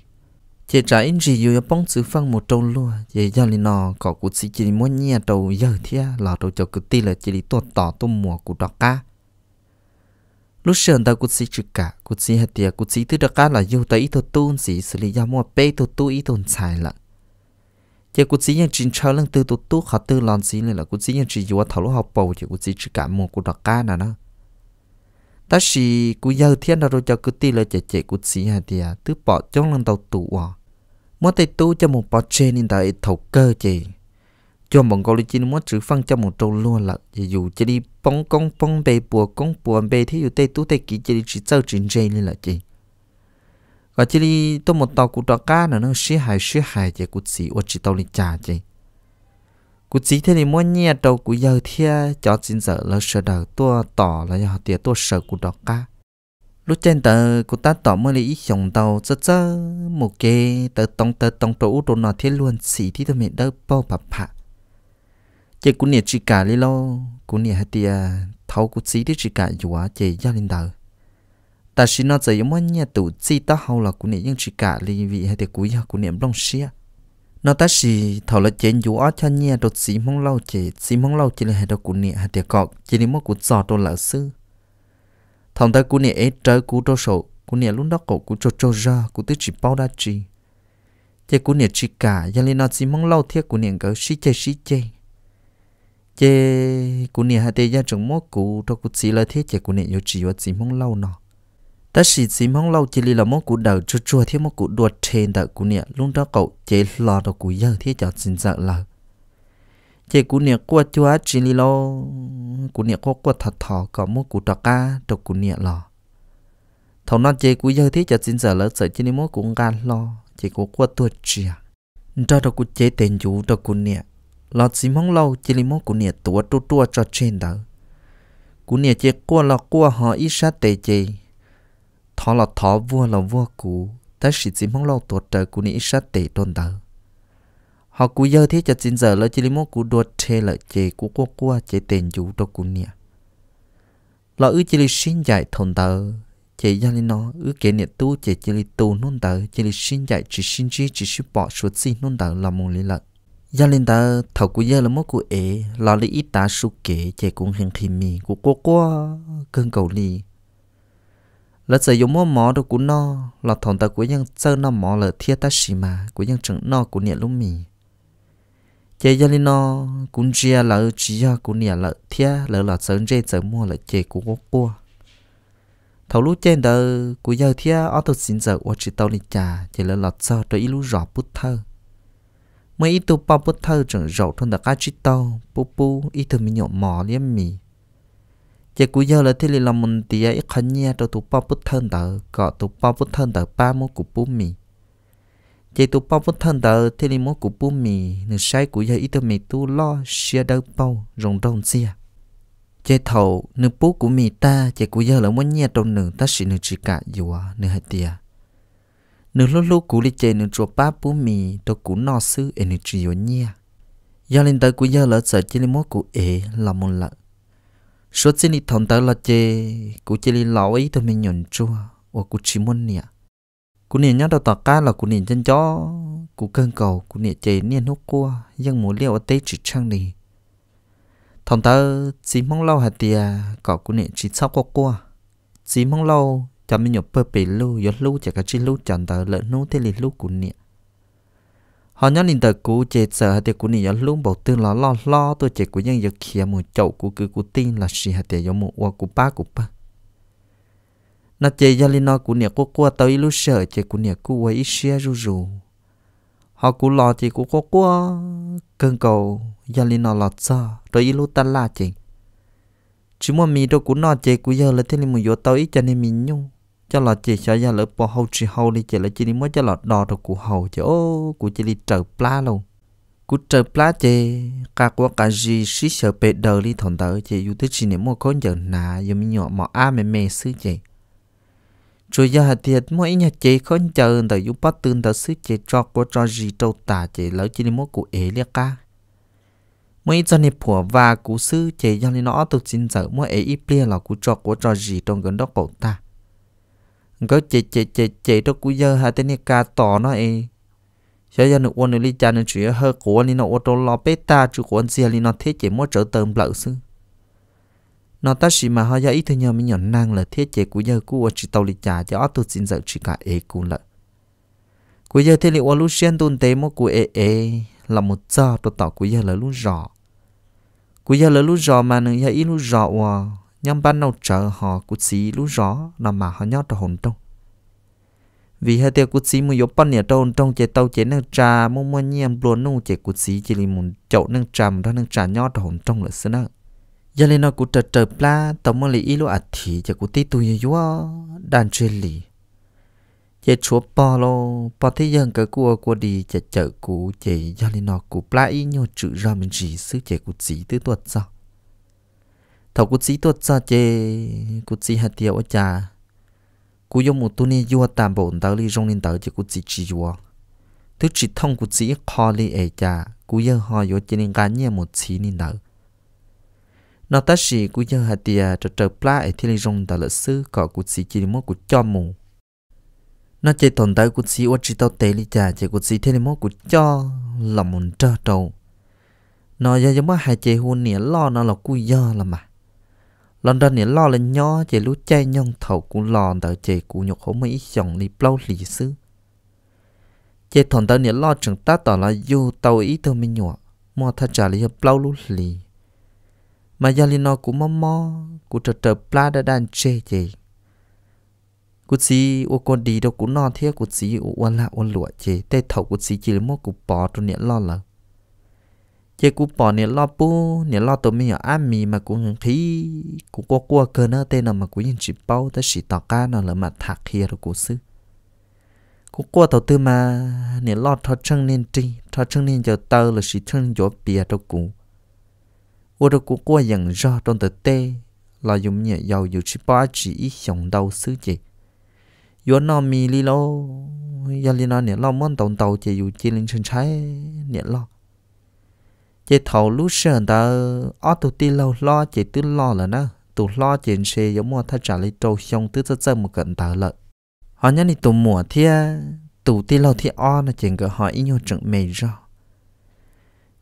chị trả in gì yêu bóng chữ phăng một trâu lúa vậy giờ li nó có cú xí chỉ muốn nhia trâu giờ thế là trâu cho cứ ti là chỉ li to tỏ tôm mùa cú đó cá lúc sườn ta cút xí chữ cả cút xí hạt tiệt cút xí thứ đó cả là yêu ta ít thôi tuôn xí xử lý giao mua bê thôi tu ít thôi xài lận giờ cút xí nhân trình chờ lần tư tu tu khó tư lon xí này là cút xí nhân chỉ vừa thảo lúc học bầu chỉ cút xí chữ cả mua cút đó cả nè nó ta chỉ cứ giờ thiên đó rồi cho cút ti lại chạy chạy cút xí hạt tiệt tứ bỏ trong lần đầu tu à mua tay tu cho một bỏ trên nên ta ít thầu cơ chạy cho mong có lý chín muốn chữ phăng cho một trâu luôn là dù chỉ đi bóng con bóng bề bùa con bùa bề thế dù tây tu tây kỳ chỉ đi chỉ sâu chỉ dây lên là chị và chỉ đi tôi một tàu cụ trò ca nữa nó xí hài xí hài chị cụ xí ô chỉ tàu đi trả chị cụ xí thế thì muốn nhẹ đầu cụ giờ thia cho xin giờ là sợ đầu tua tỏ là nhà tiệt tua sợ cụ trò ca, lúc trên tờ cụ ta tỏ mới lấy chồng tàu chớ chớ một cái tờ tông tờ tông trụ đồ nó thiết luôn xí thì tôi mình đỡ bao bập hạ chị cũng nhẹ chỉ cả lý lo cũng nhẹ hết tia thấu cũng chỉ đi chỉ cả dùa chị gia đình đời ta chỉ nói giờ một nhà tụ chỉ ta hầu là cũng nhẹ những chỉ cả lý vị hết tia cuối giờ cũng nhẹ long xia nó ta chỉ thầu là chị dùa cho nhà đột chỉ mong lâu chị chỉ mong lâu chỉ là hết đâu cũng nhẹ hết tia cọ chỉ đi mất cũng giò đồ lỡ sư thằng ta cũng nhẹ ấy trời cũng đồ sổ cũng nhẹ lúc đó cổ cũng cho cho ra cũng tức chỉ bao đa chi chị cũng nhẹ chỉ cả gia đình nó chỉ mong lâu thiết cũng nhẹ cỡ xí chê xí chê chế cụ nè hạt tây gia trồng mốt cụ trong cụ xí là thế chế cụ nè yêu chỉ và chỉ mong lâu nọ ta chỉ chỉ mong lâu chỉ là mốt cụ đầu chua chua thế mốt cụ đuột trên đợi cụ nè luôn đó cậu chế lo đầu cụ giờ thế cho xin sợ là chế cụ nè qua chua chỉ là cụ nè qua qua thật thọ có mốt cụ đọt ca đọt cụ nè lo. thầu nó chế cụ giờ thế cho xin sợ là sợ chỉ nên mốt cụ gan lo chế cụ qua tuột chia cho đọt cụ chế tiền chủ đọt cụ nè lọt xí mong lâu chỉ li mong cũng nhiệt tua tua tua cho trên đó cũng nhiệt chỉ qua là qua họ ít sát tệ chỉ thọ là thọ vua là vua cũ ta chỉ xí mong lâu tua trời cũng ít sát tệ tồn đó họ cũng giờ thế cho chín giờ là chỉ li mong cũng đua chê là chê cũng qua qua chê tiền chủ cho cũng nhiệt lọ ư chỉ li xin dạy thôn đó chỉ gia lên nó ư kể niệm tu chỉ chỉ li tu nôn tờ chỉ li xin dạy chỉ xin chi chỉ xin bỏ số gì nôn tờ là một lý lợi giờ lên ta thầu của giờ là mốt của ế lo lý ít ta su kế chạy cũng hàng khi mì của cô qua cơn cầu lì là giờ dùng mò mò đồ của nó là thằng ta của nhân chơi nó mò là thiệt ta xì mà của nhân chẳng nó của nhẹ lúc mì chạy giờ lên nó cũng chia là chia của nhẹ là thiệt là là chơi chơi chơi mua là chạy của cô qua thầu lúc trên đời của giờ thiệt ở tôi xin giờ ở chỉ tao trà chỉ là lọt sao tôi ít lúc rõ bút thơ mấy ít tu bao bút thơ chẳng rầu thôn đặc cá chít tàu bú bú ít thơ mình nhậu mò liếm mì giờ cú giờ là thế là làm mình tía ít khăn nhia cho tụ bao bút thơ tờ cọ tụ bao bút thơ tờ ba mốt cú bú mì giờ tụ bao bút thơ tờ thế là mốt cú bú mì nửa sai cú giờ ít thơ mì tu lo xia đâu bao rồng đông xia giờ thầu nửa bú của mì ta giờ cú giờ là muốn nhia trong nửa ta xịn nửa chỉ cả dùa nửa hai tía nếu lúc lúc cú đi chơi nếu ba bú mì tôi cú nọ sư energy ở nhà giờ lên tới cú giờ lỡ chỉ lên mốt cú ế là một lợ số xin đi thằng tới là chơi cú chơi đi lão ấy mình nhận chua và cú chỉ muốn nè cú nè nhớ đầu tọt cá là cú nè chân chó cú cơn cầu cú nè chơi nè hút cua nhưng muốn liệu ở tây chỉ trang đi thằng tới chỉ mong lâu hạt tiề cọ cú nè chỉ sắp qua cua chỉ mong lâu cho mình nhập bơ bể lu yo chả cái chi lu chẳng tờ lợn nu thế li lu cũng nè họ nhắn lên tờ cũ chế sợ hạt cũ nè yo lu bảo tư lo lo lo tôi chế cũ nhân yo kia mù chậu cũ cứ cũ tin là xì hạt tiệc yo mù qua cũ ba cũ ba nó chế yo lên nó cũ nè cũ qua tao ilu sợ chế cũ nè cũ qua ít xe rù họ cũ lo chế cũ qua qua cơn cầu yo lên nó lo sợ rồi ilu ta la chế chỉ mà mi đâu cũ nó chế cũ giờ là thế này mù yo tao ít cho nên cho là chỉ cho ra lỡ bỏ hậu chỉ hậu đi chỉ là chỉ đi mới cho là đò được cụ hậu chứ ô cụ chỉ đi trở pla luôn cụ trở pla chê cả quá cả gì xí sợ bề đời đi thằng tử chê dù thế chỉ niệm mua con giờ nà giờ mình nhỏ mà a mẹ mẹ xứ chê rồi giờ hạt thiệt mỗi nhà chê con chờ tớ dù bắt tương tớ xứ chê cho quá cho gì trâu tả chê lỡ chỉ đi mua cụ ế liệt ca mỗi cho nếp phủa và cụ sư chê do nên nó tự xin giờ mỗi ế ít là cụ cho quá cho gì trong gần đó cậu ta cho giờ này cả tỏ nó nó ấy, nên ô tô ก็เจเจเจเจตกุเยอะฮะแต่นี่การต่อเนาะเอเชื่อยันวันนี้จานชื่อเฮกัวนี่เนาะอดรอเปตาจุกวนเสียลีเนาะเทเจมัวเจอเติมเปล่าซึ่ง nó ta nó nó chế trở sư, ta chỉ mà họ ít thôi nhau mình nhận năng là thiết chế của giờ của chị tàu lịch trả cho tôi xin dạy chỉ cả ế cũng lợi của giờ thế liệu lúc xuyên tôn tế một của ế ế là một giờ tôi tỏ của giờ là lúc rõ của giờ là lúc rõ mà nó ít lúc rõ à nhưng ban nào chờ họ cũng xí lú rõ là mà họ nhót cho hồn trong vì hai tiêu cút xí mua giúp bắn nhà trâu trong chế tàu chế năng trà mua mua nhiễm luôn nung chế cút xí chỉ lì muốn chậu năng trà mà năng trà nhót cho hồn trong là xưa nữa giờ lên nó cút trở trở pla tàu mua lì ít lũ ạt thì chế cút tí tui yếu đàn chơi lì chế chúa bò lô bò thế dân cái cua cua đi chế chợ cú chế giờ lên nó cút pla ít nhiều chữ ra mình gì xứ chế cút xí tứ tuột sao thầu cút sĩ tốt xa chê cút sĩ hạt tiêu ở cha cú yếm một tuần này yếm tạm bổn tao li rong lên tao chỉ cút sĩ chỉ yêu, thứ chỉ thông cút sĩ khó li ở cha cú yêu họ yếm chỉ nên gắn nhau một xí nên tao nó ta chỉ cú yêu hạt tiêu trở trở pla ở thiên li rong tao là sư có cút sĩ chỉ một cút cho mù nó chỉ tồn tại cút sĩ ở chỉ tao tê li cha chỉ cút sĩ thiên li một cút cho là muốn trở trâu nó giờ giống hai chị hôn nĩa lo nó là cú yêu là mà lần đó nè lo là nhỏ chỉ lú chay nhong thầu cú lòn tờ chỉ cú nhục hổ mấy dòng lì bao lì sư chỉ thằng tao nè lo chẳng ta tỏ là dù tàu ý tao mình nhọ mua thật trả lì bao lú lì mà gia lì nó cú mò mò cú trở trở pla đã đan chê chỉ cú xí ô con đi đâu cú non thế cú xí ô lạ ô lụa chỉ tê thầu cú xí chỉ là mua cú bỏ tụi nè lo là chế cú bỏ nè lo bu nè lo tụi mình ở ăn mì mà cũng khí cũng qua qua cơ nó tên nào mà cũng nhìn chỉ bao tới chỉ tao cá nó là mà thạc kia rồi cũng sư cũng qua tàu tư mà nè lo thọ chân nên tri thọ chân nên giờ tao là chỉ chân gió bìa đâu cũng ô đâu cũng qua dặn do trong tờ tê là dùng nhẹ giàu dù chỉ bao chỉ ít dòng đầu sư gì yo nó mi li lo ya nó nè lo món tàu tàu chỉ dù chỉ lên chân trái nè lo chị thầu lúc sơn ta ở tụ ti lâu lo chị tư lo là nó tụ lo chuyện xe giống mua thay trả lấy trâu xong tư rất rất một cận tờ lợ họ nhớ đi tụ mùa thia tụ ti lâu thì o là chuyện gọi họ ý nhau trận mày rồi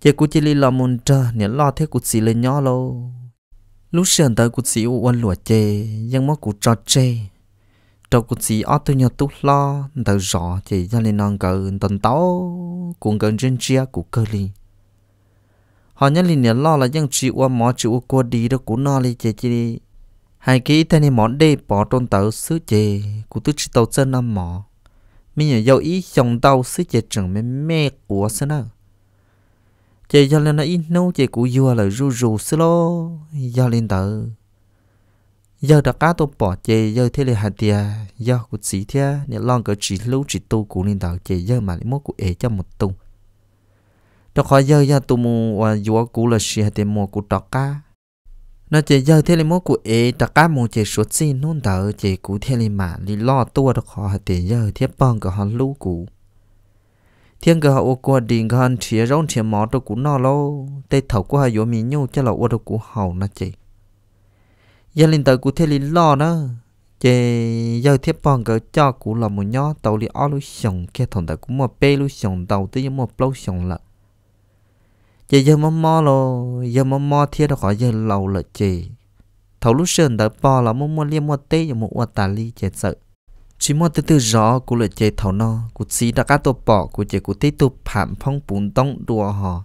chị cũng chỉ li lo môn trơ nếu lo thế cũng chỉ lên nhỏ lâu lúc sơn tới cũng xì uốn lụa chê nhưng mà cũng cho chê trâu cũng chỉ ở tụ nhau tụ lo tờ rõ chị ra lên non cờ tuần táo cũng gần trên chia của cơ liền họ nhân linh nhớ lo là dân chịu qua mỏ chịu qua đi đó cũng no li chê chê hai cái thế này món đê bỏ trôn tàu xứ chê của tôi chỉ tàu chân năm mỏ mình nhớ dầu ý chồng tàu xứ chê chẳng mê mẹ của xứ nào chê cho nên nó ít nấu chê của vừa là ru ru xứ lô do lên tàu giờ đã cá tôi bỏ chê giờ thế là hạt tiền do của sĩ thế nên lo cỡ chỉ lú chỉ tu của lên tàu chê giờ mà lấy mốt của ế cho một tung cho khỏi giờ giờ tụi mù và dùa cú là xì hạt mù cú trọ cá nó chỉ giờ thế là mù cũ ế trọ cá mù chế suốt xin nôn tờ chế cú thế là mà lý lo tua đó khỏi hạt giờ thế bằng cả hòn lú cú, thiên cơ họ ô qua đình hòn chia rong chia mỏ đó cú nó lô tây thầu cú họ dùa mì nhau cho là ô đó cú hầu nó chị giờ linh tờ cú thế là lo nữa chế giờ thiết bằng cái cho cú là một nhó tàu đi ở lúc sòng kia thằng ta cú một bê lúc sòng tàu tới một lâu sòng lợ giờ giờ mò mò lo giờ mò mò thiệt đó khỏi giờ lâu là chị thầu lúc sơn đã bỏ là mò mò liêm mò tê giờ mò uất tà li chết sợ chỉ mò từ từ rõ của là chị thầu no của xí đã cá tổ bỏ của chị của tê tổ phạm phong bún tông đùa họ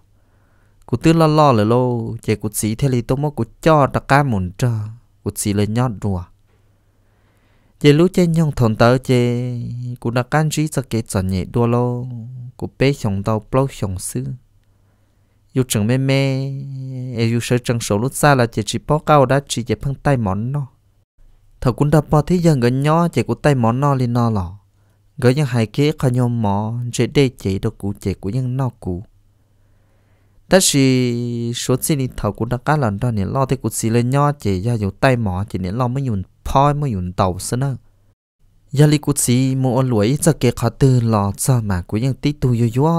của tư lo lo là lô chị của xí thế li tổ mò của cho đã cá muốn cho của xí là nhót đùa chị lúc chơi nhong thon tớ chị của đã can trí cho kế cho nhẹ đua lô của bé chồng tàu bao chồng xưa yêu chẳng mê mê yêu sợ chẳng sổ lúc xa là chỉ chỉ bó cao đã chỉ chỉ phăng tay món nó thầu cũng đã bỏ thế giờ gần nhỏ chỉ của tay món nó lên nó lò người những hai kia khai nhôm mỏ chỉ để chỉ đâu cụ chỉ của những nó cụ đã chỉ số xin đi thầu cũng đã cá lần đó nên lo thế cũng xì lên nhỏ chỉ ra dùng tay mỏ chỉ nên lo mới dùng phoi mới dùng tàu xí nữa ยาลิกุซีมัวลวยจะเกขอตือหลอจะมากูยังติตูยัว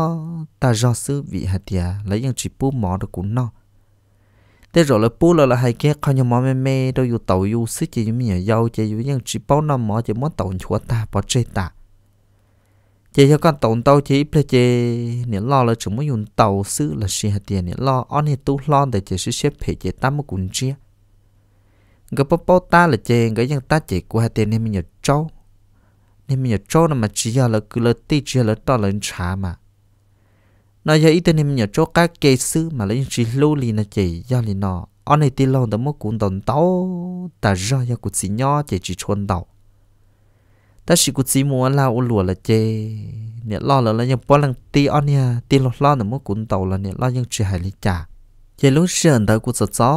ตาจอซื้อวิหัตยาและยังจีปูหมอดกุนนอแต่รอละปูละละให้แกขอยมอแม่แม่โดยอยู่เต่าอยู่ซื้อจีอยู่มีเหยาจะอยู่ยังจีป้อนอหมอจะมอเต่าชัวตาปอเจตาเจยกันเต่าเต่าจีเพลเจเนี่ยรอละจึงไม่ยุ่นเต่าซื้อละเสียหัตยาเนี่ยรออ้อนให้ตู้รอนแต่จะซื้อเชฟเพจเจตามกุนเจียก็ป้อป้อตาละเจก็ยังตาเจกูหัตยาเนี่ยมีเหยาเจ้า nên mình cho nó mà chỉ là cứ là tê chỉ là to lên trà mà nó giờ ít nên mình cho các kế sư mà lấy chỉ lưu lì nó chỉ do lì nó anh này tin lòng tao muốn cũng đồng tao ta ra ya cũng chỉ nhỏ chỉ chỉ chôn đầu ta chỉ cũng chỉ muốn là u lùa là chê nè lo là là những bao lần ti anh nha ti lo lo nó muốn cũng tàu là nè lo những chỉ hài lý trả chỉ lúc sườn tới cũng sợ gió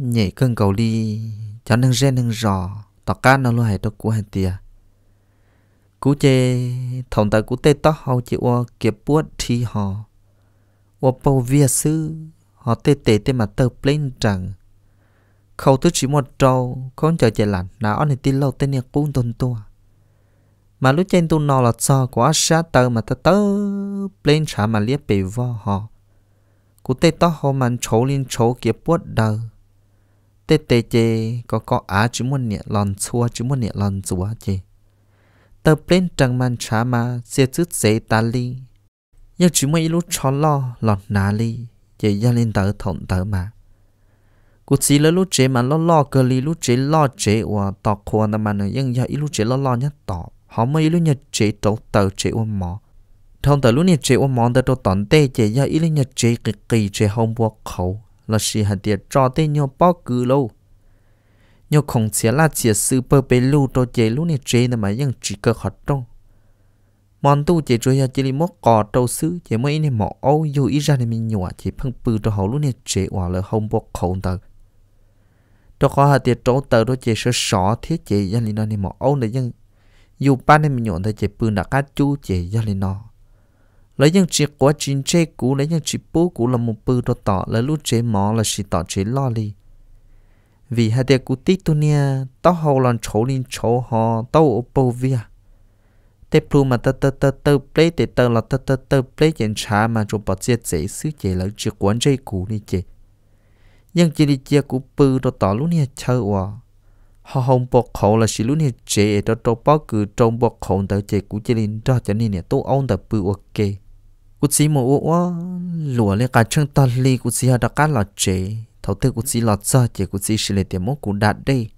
nhảy cơn cầu đi cho nên ra nên rò tao cá nó luôn hay tao cũng hay tiệt cú chê thòng ta cú tê tó hầu chị o kiệp buốt thì họ o bầu vía sư họ tê tê tê mà tơ plain rằng khâu tôi chỉ một trâu con chờ chạy lạnh là anh tin lâu tên nhà cún tuần tua mà lúc trên tu nò là sao quá xa tơ mà ta tơ, plain trả mà liếc bị vo họ cú tê tó họ mà chỗ lên chỗ kiệp buốt đầu, tê tê chê có có á chỉ muốn nhẹ lòn xua chỉ muốn nhẹ lòn xua chê tờ bên trăng man chả mà xe chút dễ ta li giờ chỉ mấy lúc cho lo lọt nà li giờ gia lên tờ thọn tờ mà cụ chỉ lỡ lúc chế mà lo lo cơ li lúc chế lo chế và tọ khoa nà mà nữa nhưng giờ ít lúc chế lo lo nhất tọ họ mấy lúc nhật chế trâu tờ chế ôm mỏ thông tờ lúc nhật chế ôm mỏ tờ trâu tọn tê chế giờ ít lúc nhật chế kỳ kỳ chế hông bua khẩu là xì hạt tiệt cho tê nhau bao cứ lâu nhiều khổng chế là chế sư bơ bê lưu cho chế lưu này chế nè mà nhưng chỉ cơ khó trông món tu chế cho ya chế li mốt cò trâu sư chế mấy này mỏ âu dù ý ra này mình nhọ chế phân bự cho hậu lúc này chế hòa lỡ hông bọc khổng tờ cho khó hà tiệt trâu tờ đó chế sơ sọ thiết chế ya li nó này mỏ âu này nhưng dù ba này mình nhọ thì chế bự đã cá chú chế ya li nó lấy những chế quá chín chế cũ lấy những chế bố cũ là một bự cho tỏ lấy lúc chế mỏ là chỉ tỏ chế lo li vì hai tiệc cụ tí tu nia tao hầu lần chỗ linh chỗ họ tao ô bầu vía tê plu mà tơ tơ tơ tơ play tê tơ là tơ tơ tơ play chuyện cha mà chụp bọt chia dễ xứ chế là chưa quán chơi cụ đi chế nhưng chỉ đi chơi cụ bự đồ tỏ luôn nia chơi hòa họ hồng bọc khẩu là xí luôn nia chế đồ đồ bao cứ trong bọc khẩu tờ chế cụ chế linh đó cho nên nè tôi ông tờ bự ok cụ chỉ một ủa lúa lên cả chân ta li cụ chỉ họ đặc là chế thầu tư của chỉ lọt sợ chỉ của chỉ xử lý tiền mốt của đạt đi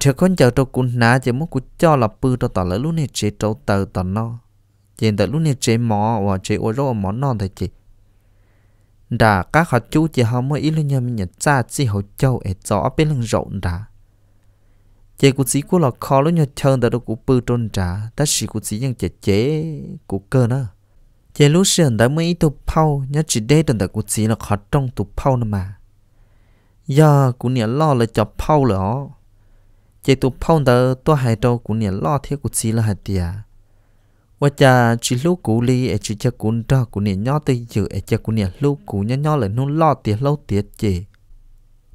chờ con chờ tôi cũng ná chỉ mốt cũng cho là bự tôi tỏ lỡ lúc này chế trâu tờ tỏ nó chỉ tờ lúc này chế mỏ và chế ô rô mỏ non thôi chị đã các họ chú chỉ họ mới ít lên nhầm nhận ra chỉ họ châu ở gió bên lưng rộng đã chị của chỉ cũng là khó lúc nhận chân tờ đâu cũng bự trôn trả ta chỉ của chỉ những chế chế của cơ nữa chị lúc xưa đã mới ít tụ phao nhớ chỉ đây tận tờ của chỉ là khó trong tụ phao nữa mà giờ cú nhớ lo là chọc phao lỡ chỉ tụ phao đó, tôi hai trâu cũng nhớ lo thế cũng chỉ là hạt tiệt và cha chỉ lúc cú li ở chỉ cha cũng cho cú nhớ nhớ tới giờ ở chỉ cú nhớ lúc cú nhớ nhớ là nó lo tiệt lâu tiệt chỉ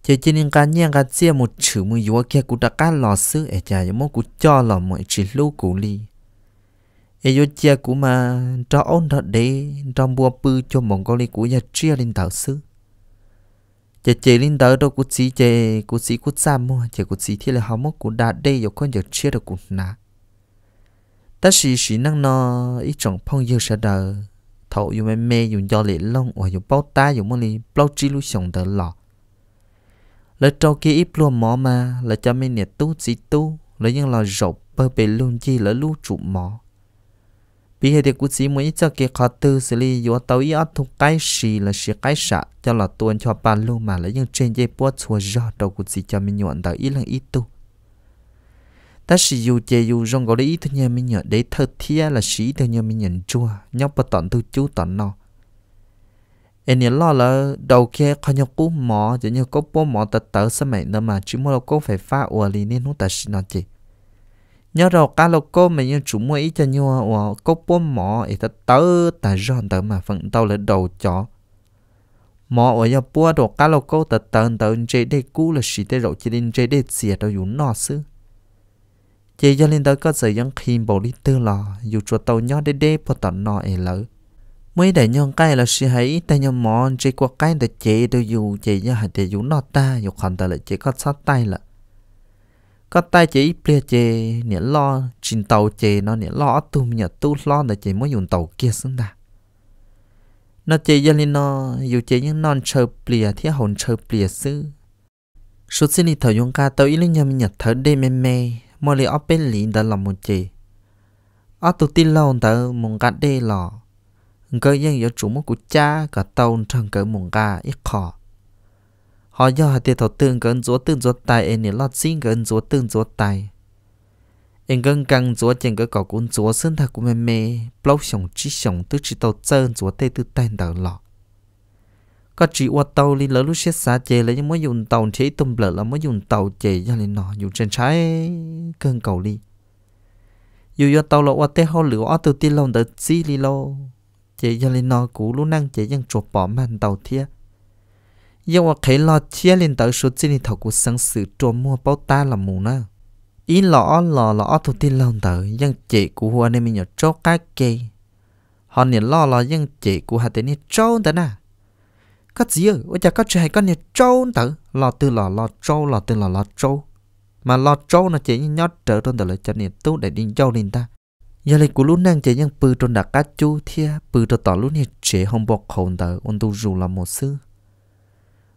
chỉ chỉ nên cá nhang cá chia một chữ một yếu kia cú đã cá lò sư ở cha giống cú cho lò mọi chỉ lúc cú li ở chỗ cha cũng mà cho ông đó để trong bùa bư cho mong con li cú nhà chia lên thảo sư chế chế linh đó đâu cũng chỉ chế cũng chỉ cũng xa mua chế cũng chỉ thì là họ mất, cũng đã đây rồi con giờ chia được cũng nà ta chỉ chỉ năng nó ít chẳng phong yêu sợ đời thầu dùng mê mê dùng do lệ lông hoặc dùng bao ta dùng mông li bao chi lu sòng đỡ lọ lỡ trâu kia ít luôn mỏ mà lỡ cho mình nè tu chỉ tu lỡ những lò rộng bơ bề luôn chi lỡ lu trụ mỏ vì hệ địa cú sĩ muốn cho cái khó tư xử lý yếu tàu ý ắt thuộc cái gì là sự cái sạ cho là tuần cho bàn luôn mà là những trên dây bó chùa do đầu cú chỉ cho mình nhọn tàu ý là ý tu ta sử dụng chế dù rong gọi ý thôi nhà mình nhận để thật thia là sĩ thôi nhà mình nhận chùa nhau bắt tận từ chú tận nọ, em nhớ lo là đầu kia khó nhau cú mỏ chỉ như có bố mỏ tật tớ sớm mẹ nữa mà chỉ mua là có phải phá ủa lì nên nó ta xin nó chị nhớ đầu cá lô cô mình như chủ mua ít cho nhau ủa cô bố mỏ ít ta tớ ta giòn tớ mà phận tao là đầu chó mỏ ở nhà bố đồ cá lô cô ta tớ tớ chế đê cũ là xí tê rậu chế đê chế đê xìa tao dùng nọ sư chế cho linh tớ có sự dân khi bầu đi tư lò dù cho tàu nhớ đê đê bố tớ nọ ấy lỡ mới để nhon cái là xí hãy ta nhau mỏ chế qua cái để chế tao dù chế cho hạt chế dùng nọ ta dù còn tớ lại chế có sát tay lợ có tay chỉ plia chê nè lo chín tàu chê nó nè lo tùm nhờ tu lo là chê mới dùng tàu kia xứng đà nó chê gia lên nó dù chê những non chờ plia thì hồn chờ plia sư số xin đi thở dùng ca tàu ý lên nhầm nhật thở đê mê mê mò lì ở bên lì đã lòng một chê ở tu tin lâu tờ mùng cả đê lò ngơ dân yếu chủ một của cha cả tàu trăng cỡ mùng cả ít khó họ do hạt tiệt thọ tương gần chúa tương chúa tài em nè lót xin gần chúa tương chúa tài em gần căng chúa trên cái cỏ cuốn chúa sơn thà của mẹ mẹ blâu sống chỉ sống tức chỉ tàu chân chúa tê tư tay đầu lọ có chỉ qua tàu đi lỡ lúc xét xa chê lấy những mối dùng tàu chế tôm lỡ là mối dùng tàu chê cho nên nó dùng trên trái cơn cầu đi dù do tàu lộ qua tê hao lửa ở từ tiên lâu đợi chỉ đi lâu chê cho nên nó cũ lúc năng chê dân chuột bỏ màn tàu thiệt yêu à cái lo chia lên tới số chỉ thầu của sáng sự trò mua bao ta là mù nữa ý lọ lọ lọ thu tin lòng tới dân chị của hoa nên mình nhớ cho cái kê họ nhìn lo lo dân chị của hà tên nhớ trốn tới nè có gì ơi ôi chà có hay có nhớ trốn tới lo từ lọ lọ trâu lọ từ lọ lọ trâu mà lo trâu nó chỉ nhớ trở trong tới lại cho nên tu để đi dâu lên ta giờ lại của lúc nàng chỉ nhân bự trong đặc cá chú thia bự trong tỏ lúc này chỉ không bọc hồn tới ôn tu dù là một sư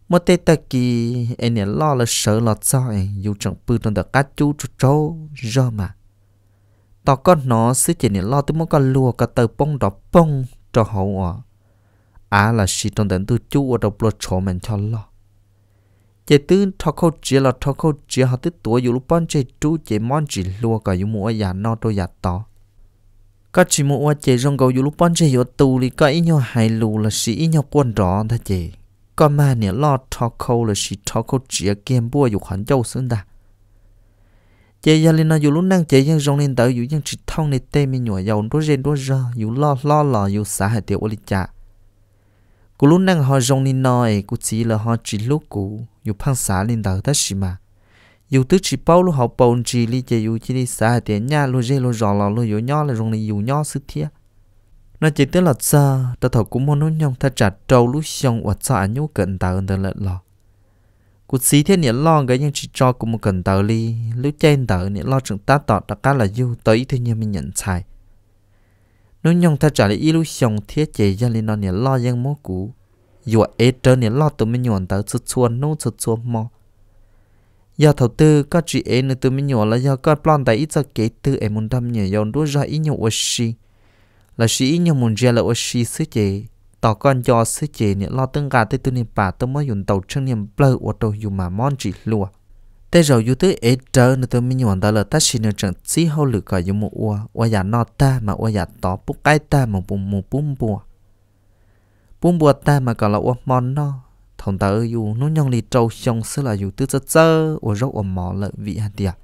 một tê ta kỳ em nè lo là sợ là sao em dù chẳng bự trong đợt cá chú chú chú do mà tao con nó sẽ chỉ nè lo tôi muốn con lùa cả tờ bông đỏ bông cho hậu à à là xí trong đợt tôi chú ở đâu lo chỗ mình cho lo chỉ tư thọ khâu chỉ là thọ khâu chỉ họ tới tuổi dù lúc bọn chỉ chú chỉ món chỉ lùa cả dù mua nhà nó đôi nhà to có chỉ mua chỉ rong cầu dù lúc bọn chỉ hiểu tù thì có ý nhau hài lù là sĩ ý nhau quân rõ thôi chị ก็มาเนี่ยลอดทอโคเลยสิทอโคเจียเกมบัวอยู่ขวัญเจ้าซึ่งดาเจียลินาอยู่ลุ่นนั่งเจียยังรงเล่นเต๋ออยู่ยังจิตท่องในเต้มีหน่วยยาวด้วยเรนด้วยรออยู่ลอดลอดหล่ออยู่สาหัสเดียวอลิจากูลุ่นนั่งหอรงนินหน่อยกูจีละหอจิลูกกูอยู่พังสาลินเต๋อทัชิมาอยู่ตึกจีเป้าลูกหอบปนจีลีเจียอยู่จีลีสาหัสเดียญาลูเจลูรอหล่อลูอยู่ย่อเลยรงในอยู่ย่อสุดเทีย nó chỉ tới là xa ta thầu cũng muốn nó nhong ta trả trâu lúc xong hoặc xa nhú cần ta ơn ta lợn lò cuộc xí thế nhỉ lo cái nhưng chỉ cho cũng một cần tờ ly lúc trên tờ nhỉ lo chúng ta tọt đặc cá là du tới thế nhưng mình nhận sai nó nhong ta trả lại ý lúc xong thế chế gia lên nó nhỉ lo giang mó cũ dù ế trơ nhỉ lo tụi mình nhọn tờ chút chuồn nô chút chuồn mò do thầu tư có chỉ ế nữa tụi mình nhọn là do có plan tại ít giờ kế tư em muốn thăm nhỉ dòng đuôi ra ý nhậu oxy là sĩ như muốn chia là ô sĩ sư chế tỏ con cho sư chế nè lo tương gà tới tư niệm bà tôi mới dùng tàu chân niệm bơ ô tô dùng mà mon chỉ lùa thế rồi dù tới ế trơ nữa tôi mới nhận đó là ta xin được trận xí hậu lực cả dùng một ua ua giả nọ ta mà ua giả tỏ bút cái ta mà bùm mù bùm bùa bùm bùa ta mà còn là ua mon nó. Thông ta ơi dù nó nhong lì trâu xong xứ là dù tới chơi chơ ua rốt ua mỏ lợi vị hạt tiệt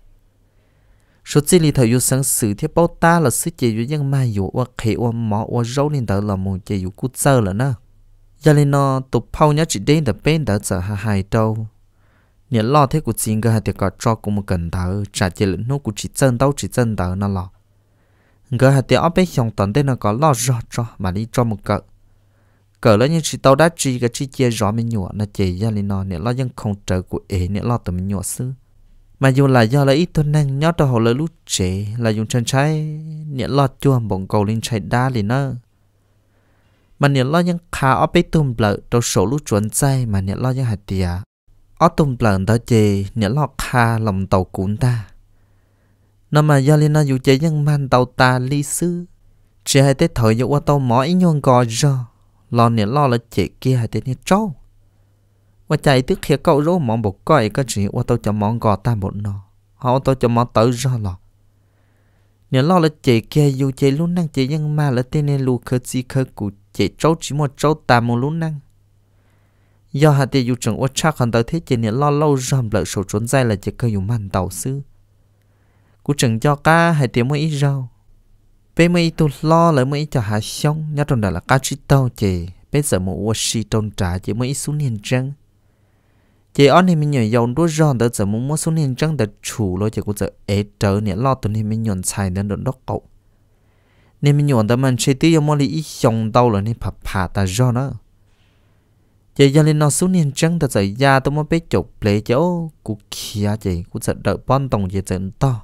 số chỉ li thời yêu sáng sử thì bao ta là sự chỉ yêu những mai yêu và khế và mỏ và râu nên đó là một chỉ dụ cút sơ là na giờ lên nó tụ phao nhá chỉ đến tập bên đó giờ hà hai đâu nhớ lo thế của chính cái hạt tiệc cho cũng một cần thở trả chỉ lẫn nó của chỉ chân đâu chỉ chân đó nó lo cái hạt tiệc ở bên trong tuần đây nó có lo rõ cho mà đi cho một cỡ cỡ là như chỉ tao đã chỉ cái chỉ chia rõ mình nhọ nó chỉ giờ lên nó nhớ lo những không trở của ế nhớ lo tụi mình nhọ xưa mà dù là do là ít tuần năng nhớ cho họ lời lúc trẻ là dùng chân trái nhận lo chua bóng cầu lên chạy đá liền nơ mà nhận lo những khá ở bế tùm lợ cho số lúc chuẩn chay mà nhận lo những hạt tìa ở tùm lợ đó chê nhận lo khá lòng tàu cuốn ta nó mà do lên nó dù chế những man tàu ta lý sư chỉ hai tết thời dụ qua tàu mỏi nhuận gò rồi lo nhận lo là chế kia hai tết như trâu và chạy tức khi cậu rô mong bộ coi cái gì và tôi cho mong gò ta một nó họ tôi cho mong tới ra lọ nhớ lo là chị kia dù chị luôn năng chị nhưng mà là tên này lù khờ chi khờ cụ chị trâu chỉ một trâu ta một luôn năng do hạt tiền dù trường ô chắc hẳn tới thế chị nhớ lo lâu rầm lợi sổ trốn dài là chị cơ dù màn tàu sư cụ trường cho ca hai tiền mới ít rau bé mới tu lo lại mới cho hạ xong nhớ trong đó là ca chỉ tàu chị bây giờ mua ô xì tôn trả chị mới ít xuống hiền trăng chị anh em mình nhảy dầu đua giòn tới giờ muốn mua xuống nền trắng để chủ lo chị cũng giờ ế trở nè lo tuần thì mình nhảy chạy nên được đốc cậu nên mình nhảy tới mình chơi tí mua lý ít dòng đâu là nên phải phạt ta giòn nữa chị gia lên nó xuống nền trắng tới giờ gia tôi mới biết chụp lấy chỗ cũng kia chị cũng giờ đợi bon tổng chị giờ to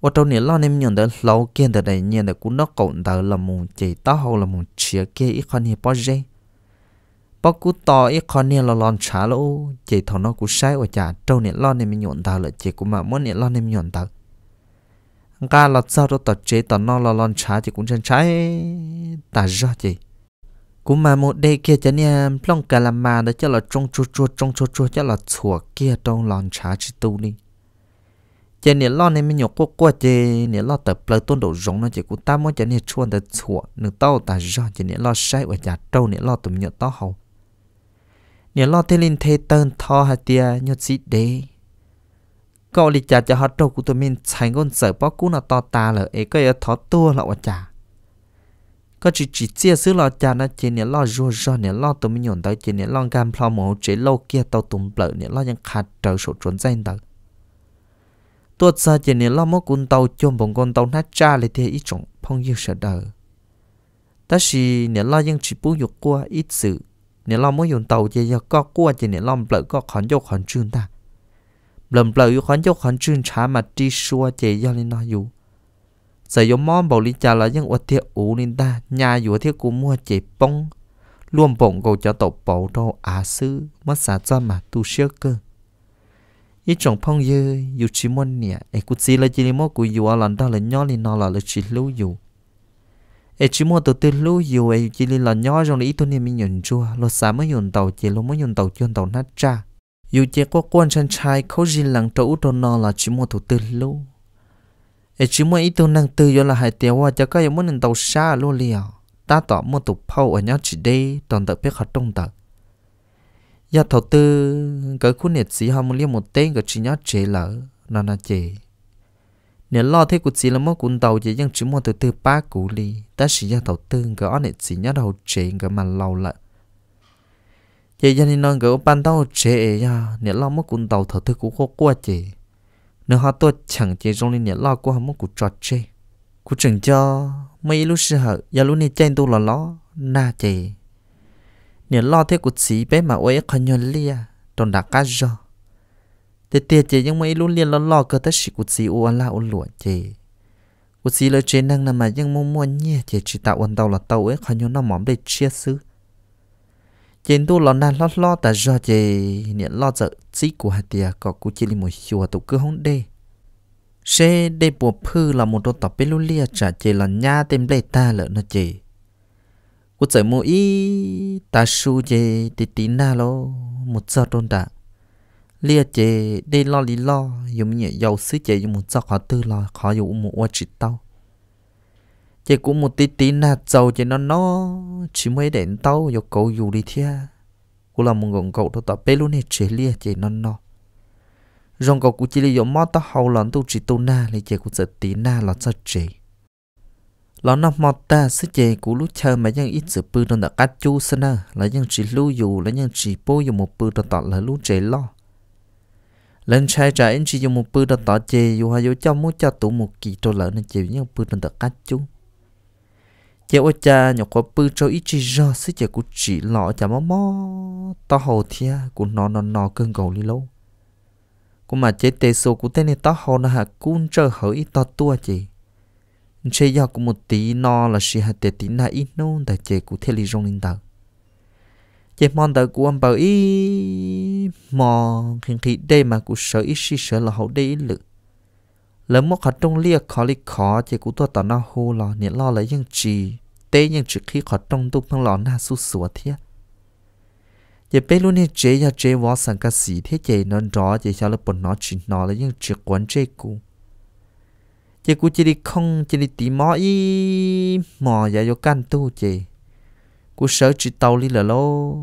ở trong này lo nên nhảy tới lâu kia tới đây nhận tới cũng nó cậu tới là một chị tao hầu là một chia kia ít con thì bao giờ bao cú to ý con nè lo lon trả lỗ chỉ thọ nó cú sai ở chả trâu nè lo nè mình nhọn tao lợi chỉ cú mà muốn nè lo nè mình nhọn tao cả lọt sao đó tao chế tọt nó lo lon trả chỉ cũng chân trái ta rõ chỉ cú mà một đây kia chả nè plong cà làm mà đó cho là trong chua chua trong chua chua cho là chua kia trong lon trả chỉ tu đi chả nè lo nè mình nhọn quá quá chỉ nè lo tập lời tôn đồ rộng nó chỉ cú ta muốn chả nè chuan tới chua nửa tao ta rõ chỉ nè lo sai ở chả trâu nè lo tụm nhọn tao hậu. เนี่ยลอเทลินเทเตินทอหาเตียยอดสิเดก็ลิจ่าจะฮอตโตกูตัวมินใช้ก้นเสิร์ฟป้อกูน่ะตอตาเลยเอก็จะทอตัวละวะจ่าก็จีจีเจียซื้อลอจ่านะเจเนี่ยลอรัวรอเนี่ยลอตัวมินหยนเตเจเนี่ยลองการพลอหมูเจโลเกียเตาตุ่มเปลือเนี่ยลอยังขาดเตาสุดจนใจเตาตัวซาเจเนี่ยลอมกุนเตาจมบงกนเตาหน้าจ้าเลยเทียอีจงพงยิ่งเสดเดอแต่สิเนี่ยลอยังจีปูยกกัวอีสื่อ nè lo mới dùng tàu chơi có cua chỉ nè lo bự có khẩn cho khẩn trương ta lầm bự khẩn cho khẩn trương trả mà đi xua chơi do nên nó dù giờ dùng bảo lý trả là những uất thiệt ủ nên ta nhà dù thiệt cũng mua chơi bông luôn bổng cầu cho tổ bảo đâu à sư mất xả mà tu sửa cơ ít trong phong dư dù chỉ muốn nè ấy cũng chỉ là chỉ muốn cũng dù ở lần là nhỏ lên nó là chỉ lưu dù ấy chỉ mua tàu tư lú dù ấy chỉ lên là nhỏ trong lý tôi nên mình nhận chua lo xả mới nhận tàu chỉ lo mới nhận tàu chuyên tàu nát cha dù chỉ có quan chân trai khâu gì lằng trâu út nó là chỉ mua tàu tư lú ấy chỉ mua ít tàu năng tư do là hai tiêu hoa cho cái muốn nhận tàu xa luôn liền ta tỏ mua tục phao ở nhau chỉ đi, toàn tập biết học trong tập giờ thầu tư cái khu nét gì họ muốn liên một tên cái chỉ nhớ chế lỡ nó là chế nếu lo thế của chị là mất cuốn đầu chỉ dân chỉ mua từ từ ba củ lì ta chỉ dân đầu tương cái anh chỉ nhớ đầu chuyện cái mà lâu lại vậy dân nên nói cái ban đầu chị ya nếu lo mất cuốn đầu thở tư cũng khó quá chị nếu họ tôi chẳng chị trong nên nếu lo của họ mốt cũng trọt chị cũng chẳng cho mấy lúc sư hở giờ lúc này trên tôi là lo na chị nếu lo thế của chị bé mà ôi khó nhớ à trong đã cá rồi แต่เตียเจยังไม่รู้เรียนล้อๆก็แต่สิกุศีอวลาอหลวเจกุศีเลยเจนั่งนั่นมายังมัวมัวเนี่ยเจจิตาวันเตาละเตาเอ้ขอยน้องหมอมได้เชียซื้อเจนตัวลอนั่นล้อๆแต่รอเจเนี่ยล้อจะซีกูหาเตียก็กูจิลิมวยชัวตุกือห้องเด้เชได้ปวดพื้นละมุดต่อไปรู้เรียจ่าเจหลันยาเต็มเลยตาเลยนะเจกูเจอมูอีตาชูเจติตินาโลมุดจอดโดนด่า lia chế đi lo lý lo dùng nhẹ dầu sứ chế dùng một giọt họ tư lo họ dùng một quả chỉ tao chế cũng một tí tí nà dầu chế nó nó chỉ mới đến tao dầu cậu dù đi thia cũng là một gọng cậu tôi tao bê luôn này chế lia chế nó nó rong cậu cũng chỉ là dùng mót tao hầu lần tu chỉ tu na thì chế cũng sẽ tí na là sao chế lão năm mót ta sứ chế cũng lúc chờ ít sự bự trong đã cắt chu sơn chỉ lưu dù chỉ bôi dùng một bự trong tọt là lúc chế lo lần sai trả anh chỉ dùng một bữa đã tỏ chê dù hay dù cho muốn cho tụ một kỳ trôi lỡ nên chịu những bữa đã cắt chú chế ô cha nhỏ có bữa trôi ít chỉ do sức chế của chỉ lọ chả mò mò to hồ thia của nó nó nó cơn gầu đi lâu cũng mà chế tê số của tên này to hồ nó hạ cún trở hở ít to tua chị chế do của một tí nó là sĩ hạ tê tí na ít nô tại chế của thế lý rong linh tạo เจมอนตะกูอันเบาอีมองเห็นที่ได้มากูเสียิชิเสอล่หอดีลยแล้วมอขาต้องเลียกขอลิขอเจกูตัวต่อหน้าหูหล่อเนี่ยล่อเลยยังจีเต้ยังจึกขี่ขอต้องตุ๊กพังหล่อหน้าสุสววเทียจะไปรู้เนี่ยเจยาเจวอสังกสีเทเจนอนรอเจชาวลปนนอจีนอแล้วยังจึกกวนเจกู เจกูจะได้คงจะได้ตีหม้ออีมอยายกันตู้เจ cú sở chỉ tàu li là lô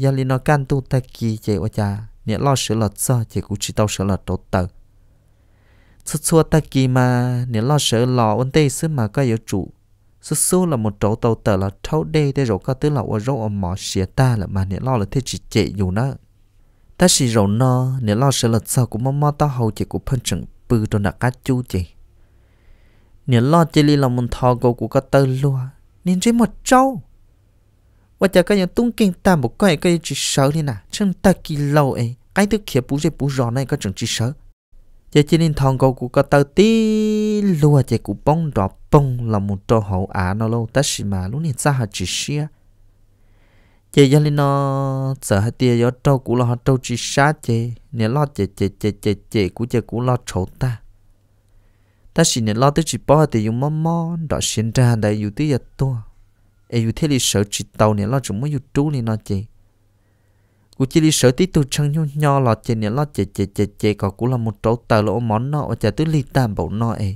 gia li nó can tu ta kỳ chạy qua cha nhẹ lo sửa lọt sao chạy cú chỉ tàu sửa lọt đầu tờ xua xua ta kỳ mà nhẹ lo sửa lò ôn tê xứ mà có yếu trụ xua xua là một chỗ tàu tờ là thấu đê để rồi có tứ là ô rỗ ở mỏ xìa ta là mà nhẹ lo là thế chỉ chạy dù nó ta xì rồi nó nhẹ lo sửa lọt sao cũng mong mong tao hầu chạy cú phân chừng bự cho nạc cá chu chạy nhẹ lo chỉ li là một thò gấu của có tơ lúa nên chỉ một châu. 我叫个人东京大木怪个只手哩呐，真大几老诶，该都看不热不热那个整只手。giờ chỉ nên thằng cô có tao tí lúa chỉ cụ bông đỏ bông là một trò hậu á nó lâu ta xì mà lúc này ra hạt chỉ xia chỉ giờ lên nó sợ hạt tia gió trâu cụ lo hạt trâu chỉ xa chỉ nè lo chỉ chỉ chỉ chỉ chỉ cụ chỉ cụ lo trâu ta ta xì nè lo tới chỉ bao thì dùng mò mò đỏ xin ra đại dù tí giờ tua e yu thế li sợ chỉ tàu nè lo chúng mới yu trú li nó chị cú chỉ li sở tí tu chân nhu nho lo chị nè lo chị chị chị chị có cú là một trâu tờ lỗ món nọ và chả tứ li tam bầu nọ e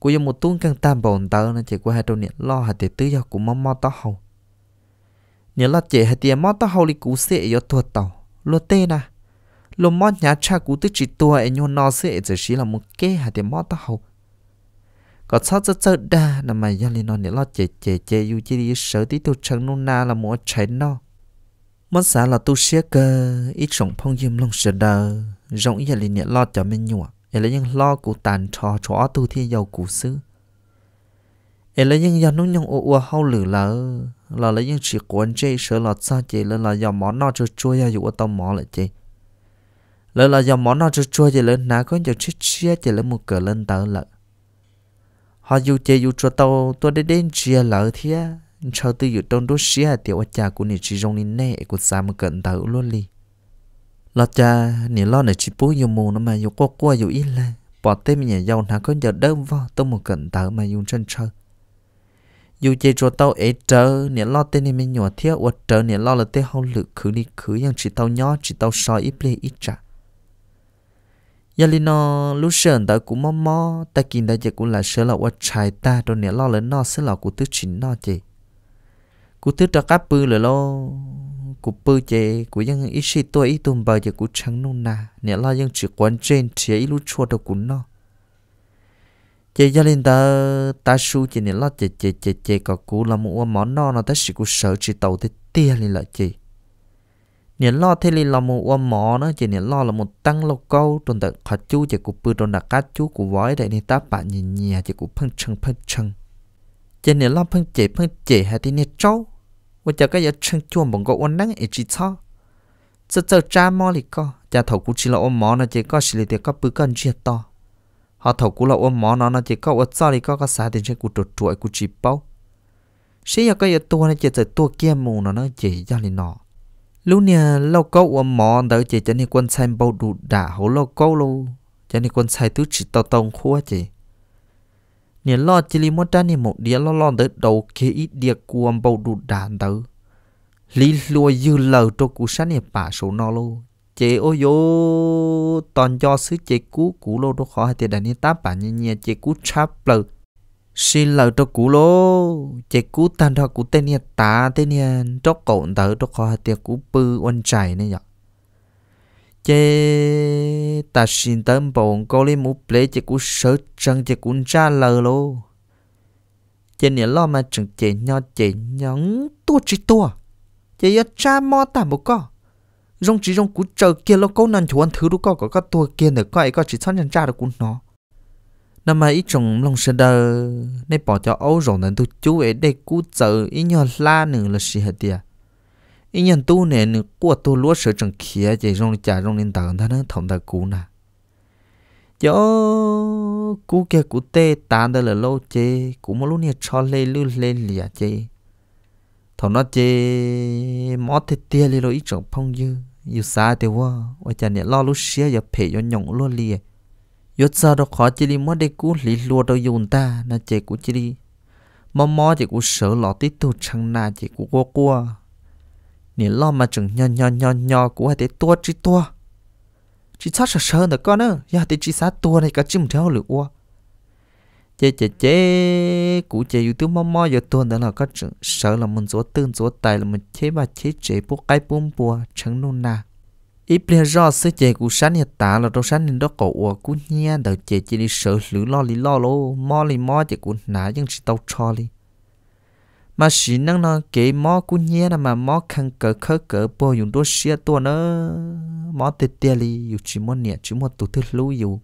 cú yu một tuôn căng tam bầu tờ nó chị cú hai trâu nè lo hai tứ tứ do cú mò mò tao hầu nè lo chị hai tiền mò tao hầu li cú sẽ yo thua tàu lo tê na lo mò nhà cha cú tứ chỉ tua e nhu nó sẽ chỉ là một kế hai tiền mò tao hầu có sao rất sợ đa là mà gia linh nó nè lo chè chè chè dù chỉ đi sợ tí tu chẳng nôn na là muốn chạy nó mất xả là tu xia cơ ít sống phong diêm long sợ đờ rộng gia linh nè lo cho mình nhua ấy là những lo cụ tàn trò trò tu thi giàu cụ xứ ấy là những gia nông nhung ô ô hao lử lờ, là là những chỉ quấn chơi sợ là sao chơi là là do món nó cho chui ra dù ở tông mỏ lại chơi là là do món nó cho chui chơi là ná có nhiều chiếc chia chơi là một cửa lên tờ lợn họ dù chơi dù cho tàu tôi đến đến chia lỡ thế sau từ dù trong đó xia thì ở cha của nị chỉ rong nín này của sao mà cận tàu luôn đi, lo cha nị lo này chỉ bố dù mù nó mà dù qua qua dù ít là bỏ tên nhà giàu nào có giờ đơn vào tôi một cận tàu mà dùng chân chơi dù chơi cho tao ấy trở nè lo tên này mình nhỏ thiếu ở trở nè lo là tên hậu lực khứ đi khứ nhưng chỉ tao nhỏ chỉ tao soi ít lệ ít trả giờ li nó lúc sớm ta cũng mò mò ta kinh ta giờ cũng là sớm là qua trái ta rồi nè lo lớn nó sớm là cũng tức chính nó chị cũng tức cho cá bự lo cũng bự chị cũng ยัง ít xí tuổi ít tuần bờ giờ cũng trắng nung nà nè lo ยัง chỉ quan trên chỉ ít lúc chua đâu cũng nó chị gia đình ta ta su chị nè lo chị chị chị chị có cũng là một món nó nó ta chỉ cũng sợ chị tàu tới tia lên lại chị เนี่ยล่อเทลีเรามัวหมอเนาะจีเนี่ยล่อเรามัวตั้งโลกเก้าตนแต่ขัดจู้จีกูปืนตนดักกัดจู้กูไว้แต่เนี่ยตาปะเนี่ยเนี่ยจีกูเพิ่งชงเพิ่งชงจีเนี่ยล่อเพิ่งเจ๋เพิ่งเจ๋ฮะที่เนี่ยเจ้าว่าจะก็อย่าชงจวนบ่งก็วันนั้นไอจีซ้อจะเจอจ้ามอลิก็จะถกูชิละอมหมอเนาะจีก็สิเลยเดียก็ปืนกันเจียต่อ họ thầu cú là ôm mỏ nó nó chỉ có ớt sao thì có cái xã thì sẽ cú trột chuỗi cú chỉ bao xí giờ cái giờ tua nó chỉ tới tua kia mù nó nó chỉ ra liền nó lúc nè lâu câu ở mỏ đỡ chị cho nên quân sai bao đủ đã hổ lâu câu luôn cho nên quân sai tứ chỉ tao tông khua chị nè lo chỉ li một trăm nè một đĩa lo lo đỡ đầu kia ít đĩa cuồng bao đủ đã đỡ lý lùa dư lờ cho cú sát nè bà số nó luôn chị ô yo toàn do sứ chị cú cú lô đó khó hay tiền đàn nè tá bà nhẹ nhẹ chị cú chắp lờ xin lời cho cú lô chế cú tan thọ cú tên nha tá tên nha cho cậu tớ cho khó tiệc cú bư oan chạy nè nhở chế ta xin tâm bồn có lấy mũ ple chế cú sớ chân chế cú cha lờ lô chế nhớ lo mà chẳng chế nhọ chế nhóng tua chỉ tua chế nhớ cha mo tạm một co rong chỉ rong cú chờ kia lô câu năn chuẩn thứ đâu co có các tua kia nữa coi có chỉ sẵn chân cha được cú nó năm mà ít trồng lòng sơn đờ nên bỏ cho ấu rồng nên tu chú ấy đây cú chợ ít nhờ la nửa là gì hết tiệt ít nhờ tu nè nửa qua tu lúa sửa trồng khía chạy rong chả rong lên tầng thằng nó thòng tầng cú nà yo cú kia cú tê tàn đó là lâu chê cú mà lúc này cho lê lư lê lìa chê thằng nó chê mót thế tia lê lo ít trồng phong dư yêu xa tiêu quá ôi chả nè lo lúc xía giờ phê cho nhộng luôn lìa yết sao đó khó chỉ đi mất đây cú lý lùa đâu dùng ta na chế cú chỉ đi mò mò chỉ cú sợ lọ tí tu chẳng na chỉ cú qua qua nè lo mà chừng nhon nhon nhon nhon cú hay thế tua chỉ tua chỉ sợ sợ sợ nữa con ơ, ya thế chỉ sát tua này cả chim theo lửa qua chế chế chế cú chế youtube mò mò giờ tua đó là có chừng sợ là mình số tương số tài là mình chế ba chế chế bố cái bún bùa chẳng nôn na ý bây giờ sẽ chạy của sáng nhật tại là trong sáng nên đó cổ của cú nhia đầu chạy chỉ đi sợ lũ lo lý lo lô mò lì mò chạy của nã nhưng chỉ tàu cho đi mà sĩ năng nó kể mò cú nhia là mà mò khăn cỡ khớ cỡ bò dùng đốt xe tua nó mò tê tê li dù chỉ mò nhẹ chỉ mò tụt thứ lú dù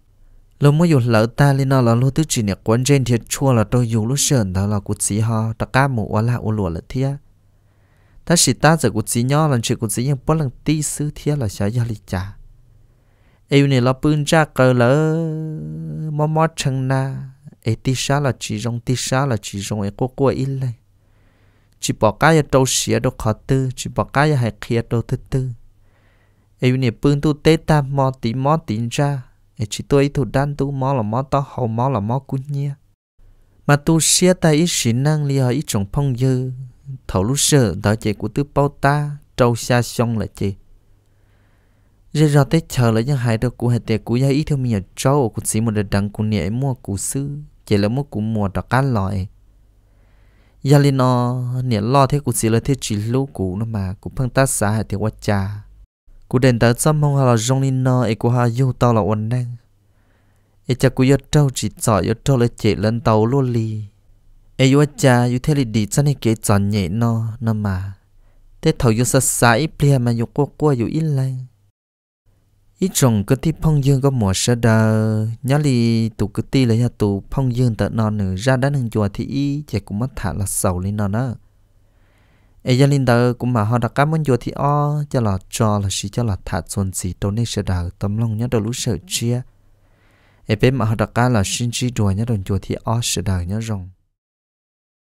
lâu mò dù lỡ ta li nó là lô thứ chỉ nhẹ quan trên thiệt chua là đâu dù lú sờn đó là cú xí ho tất cả mù oa la oa lụa là thiệt ta chỉ e ta giờ cũng chỉ nhỏ lần chuyện cũng chỉ nhưng bốn lần tí sư thiên là sẽ gia lý cha yêu này là bưng cha cơ lỡ mò mò chân na ấy tí xa là chỉ rong tí sa là chỉ rong ấy cố cố ít lên chỉ bỏ cái ở đâu xía đâu khó tư chỉ bỏ cái ở hải kia đâu tư tư ấy này bưng tu tê ta mò tí mò tí cha, ấy chỉ tôi thủ đan tu mò là mò to hầu mò là mò cún nhia mà tu xía ta ít xí năng li ở ít trồng phong dư thầu lúc sơ đó chị của tứ bao ta trâu xa xong là chị rồi rồi tới chờ là những hai đó của hai tiệc của gia ý theo mình nhà trâu của sĩ một đợt đằng của nhẹ mua của sư chỉ là mua của mùa đó cá loại gia linh nó nhẹ lo thế của sĩ là thế chỉ lú của nó mà của phân ta xã hai tiệc quá trà của đền tới xăm mong là rong linh nó ấy của hai yêu tao là ổn năng ấy chắc của gia trâu chỉ giỏi gia trâu là chị lên tàu luôn liền ai yêu e cha yêu thế đi chân cái chọn nhẹ nó nó mà thế thầu vừa sa sa ít mà vừa qua qua vừa in lên ít trồng cái tí phong dương có mùa sơ đờ nhớ li tụ cái tí nhà tụ phong dương tận nó nữa ra đã nâng chùa thì ý chạy cũng mất thả là sầu lên nó nữa ai gia linh đờ cũng mà họ đã cảm ơn chùa thì o cho là cho là sĩ cho là thả xuân sĩ đâu nên sơ đờ tấm lòng nhớ đầu lũ sợ chia ai bên mà họ đã cá là sinh chi đùa nhớ đồn chùa thì o sơ đờ nhớ rồng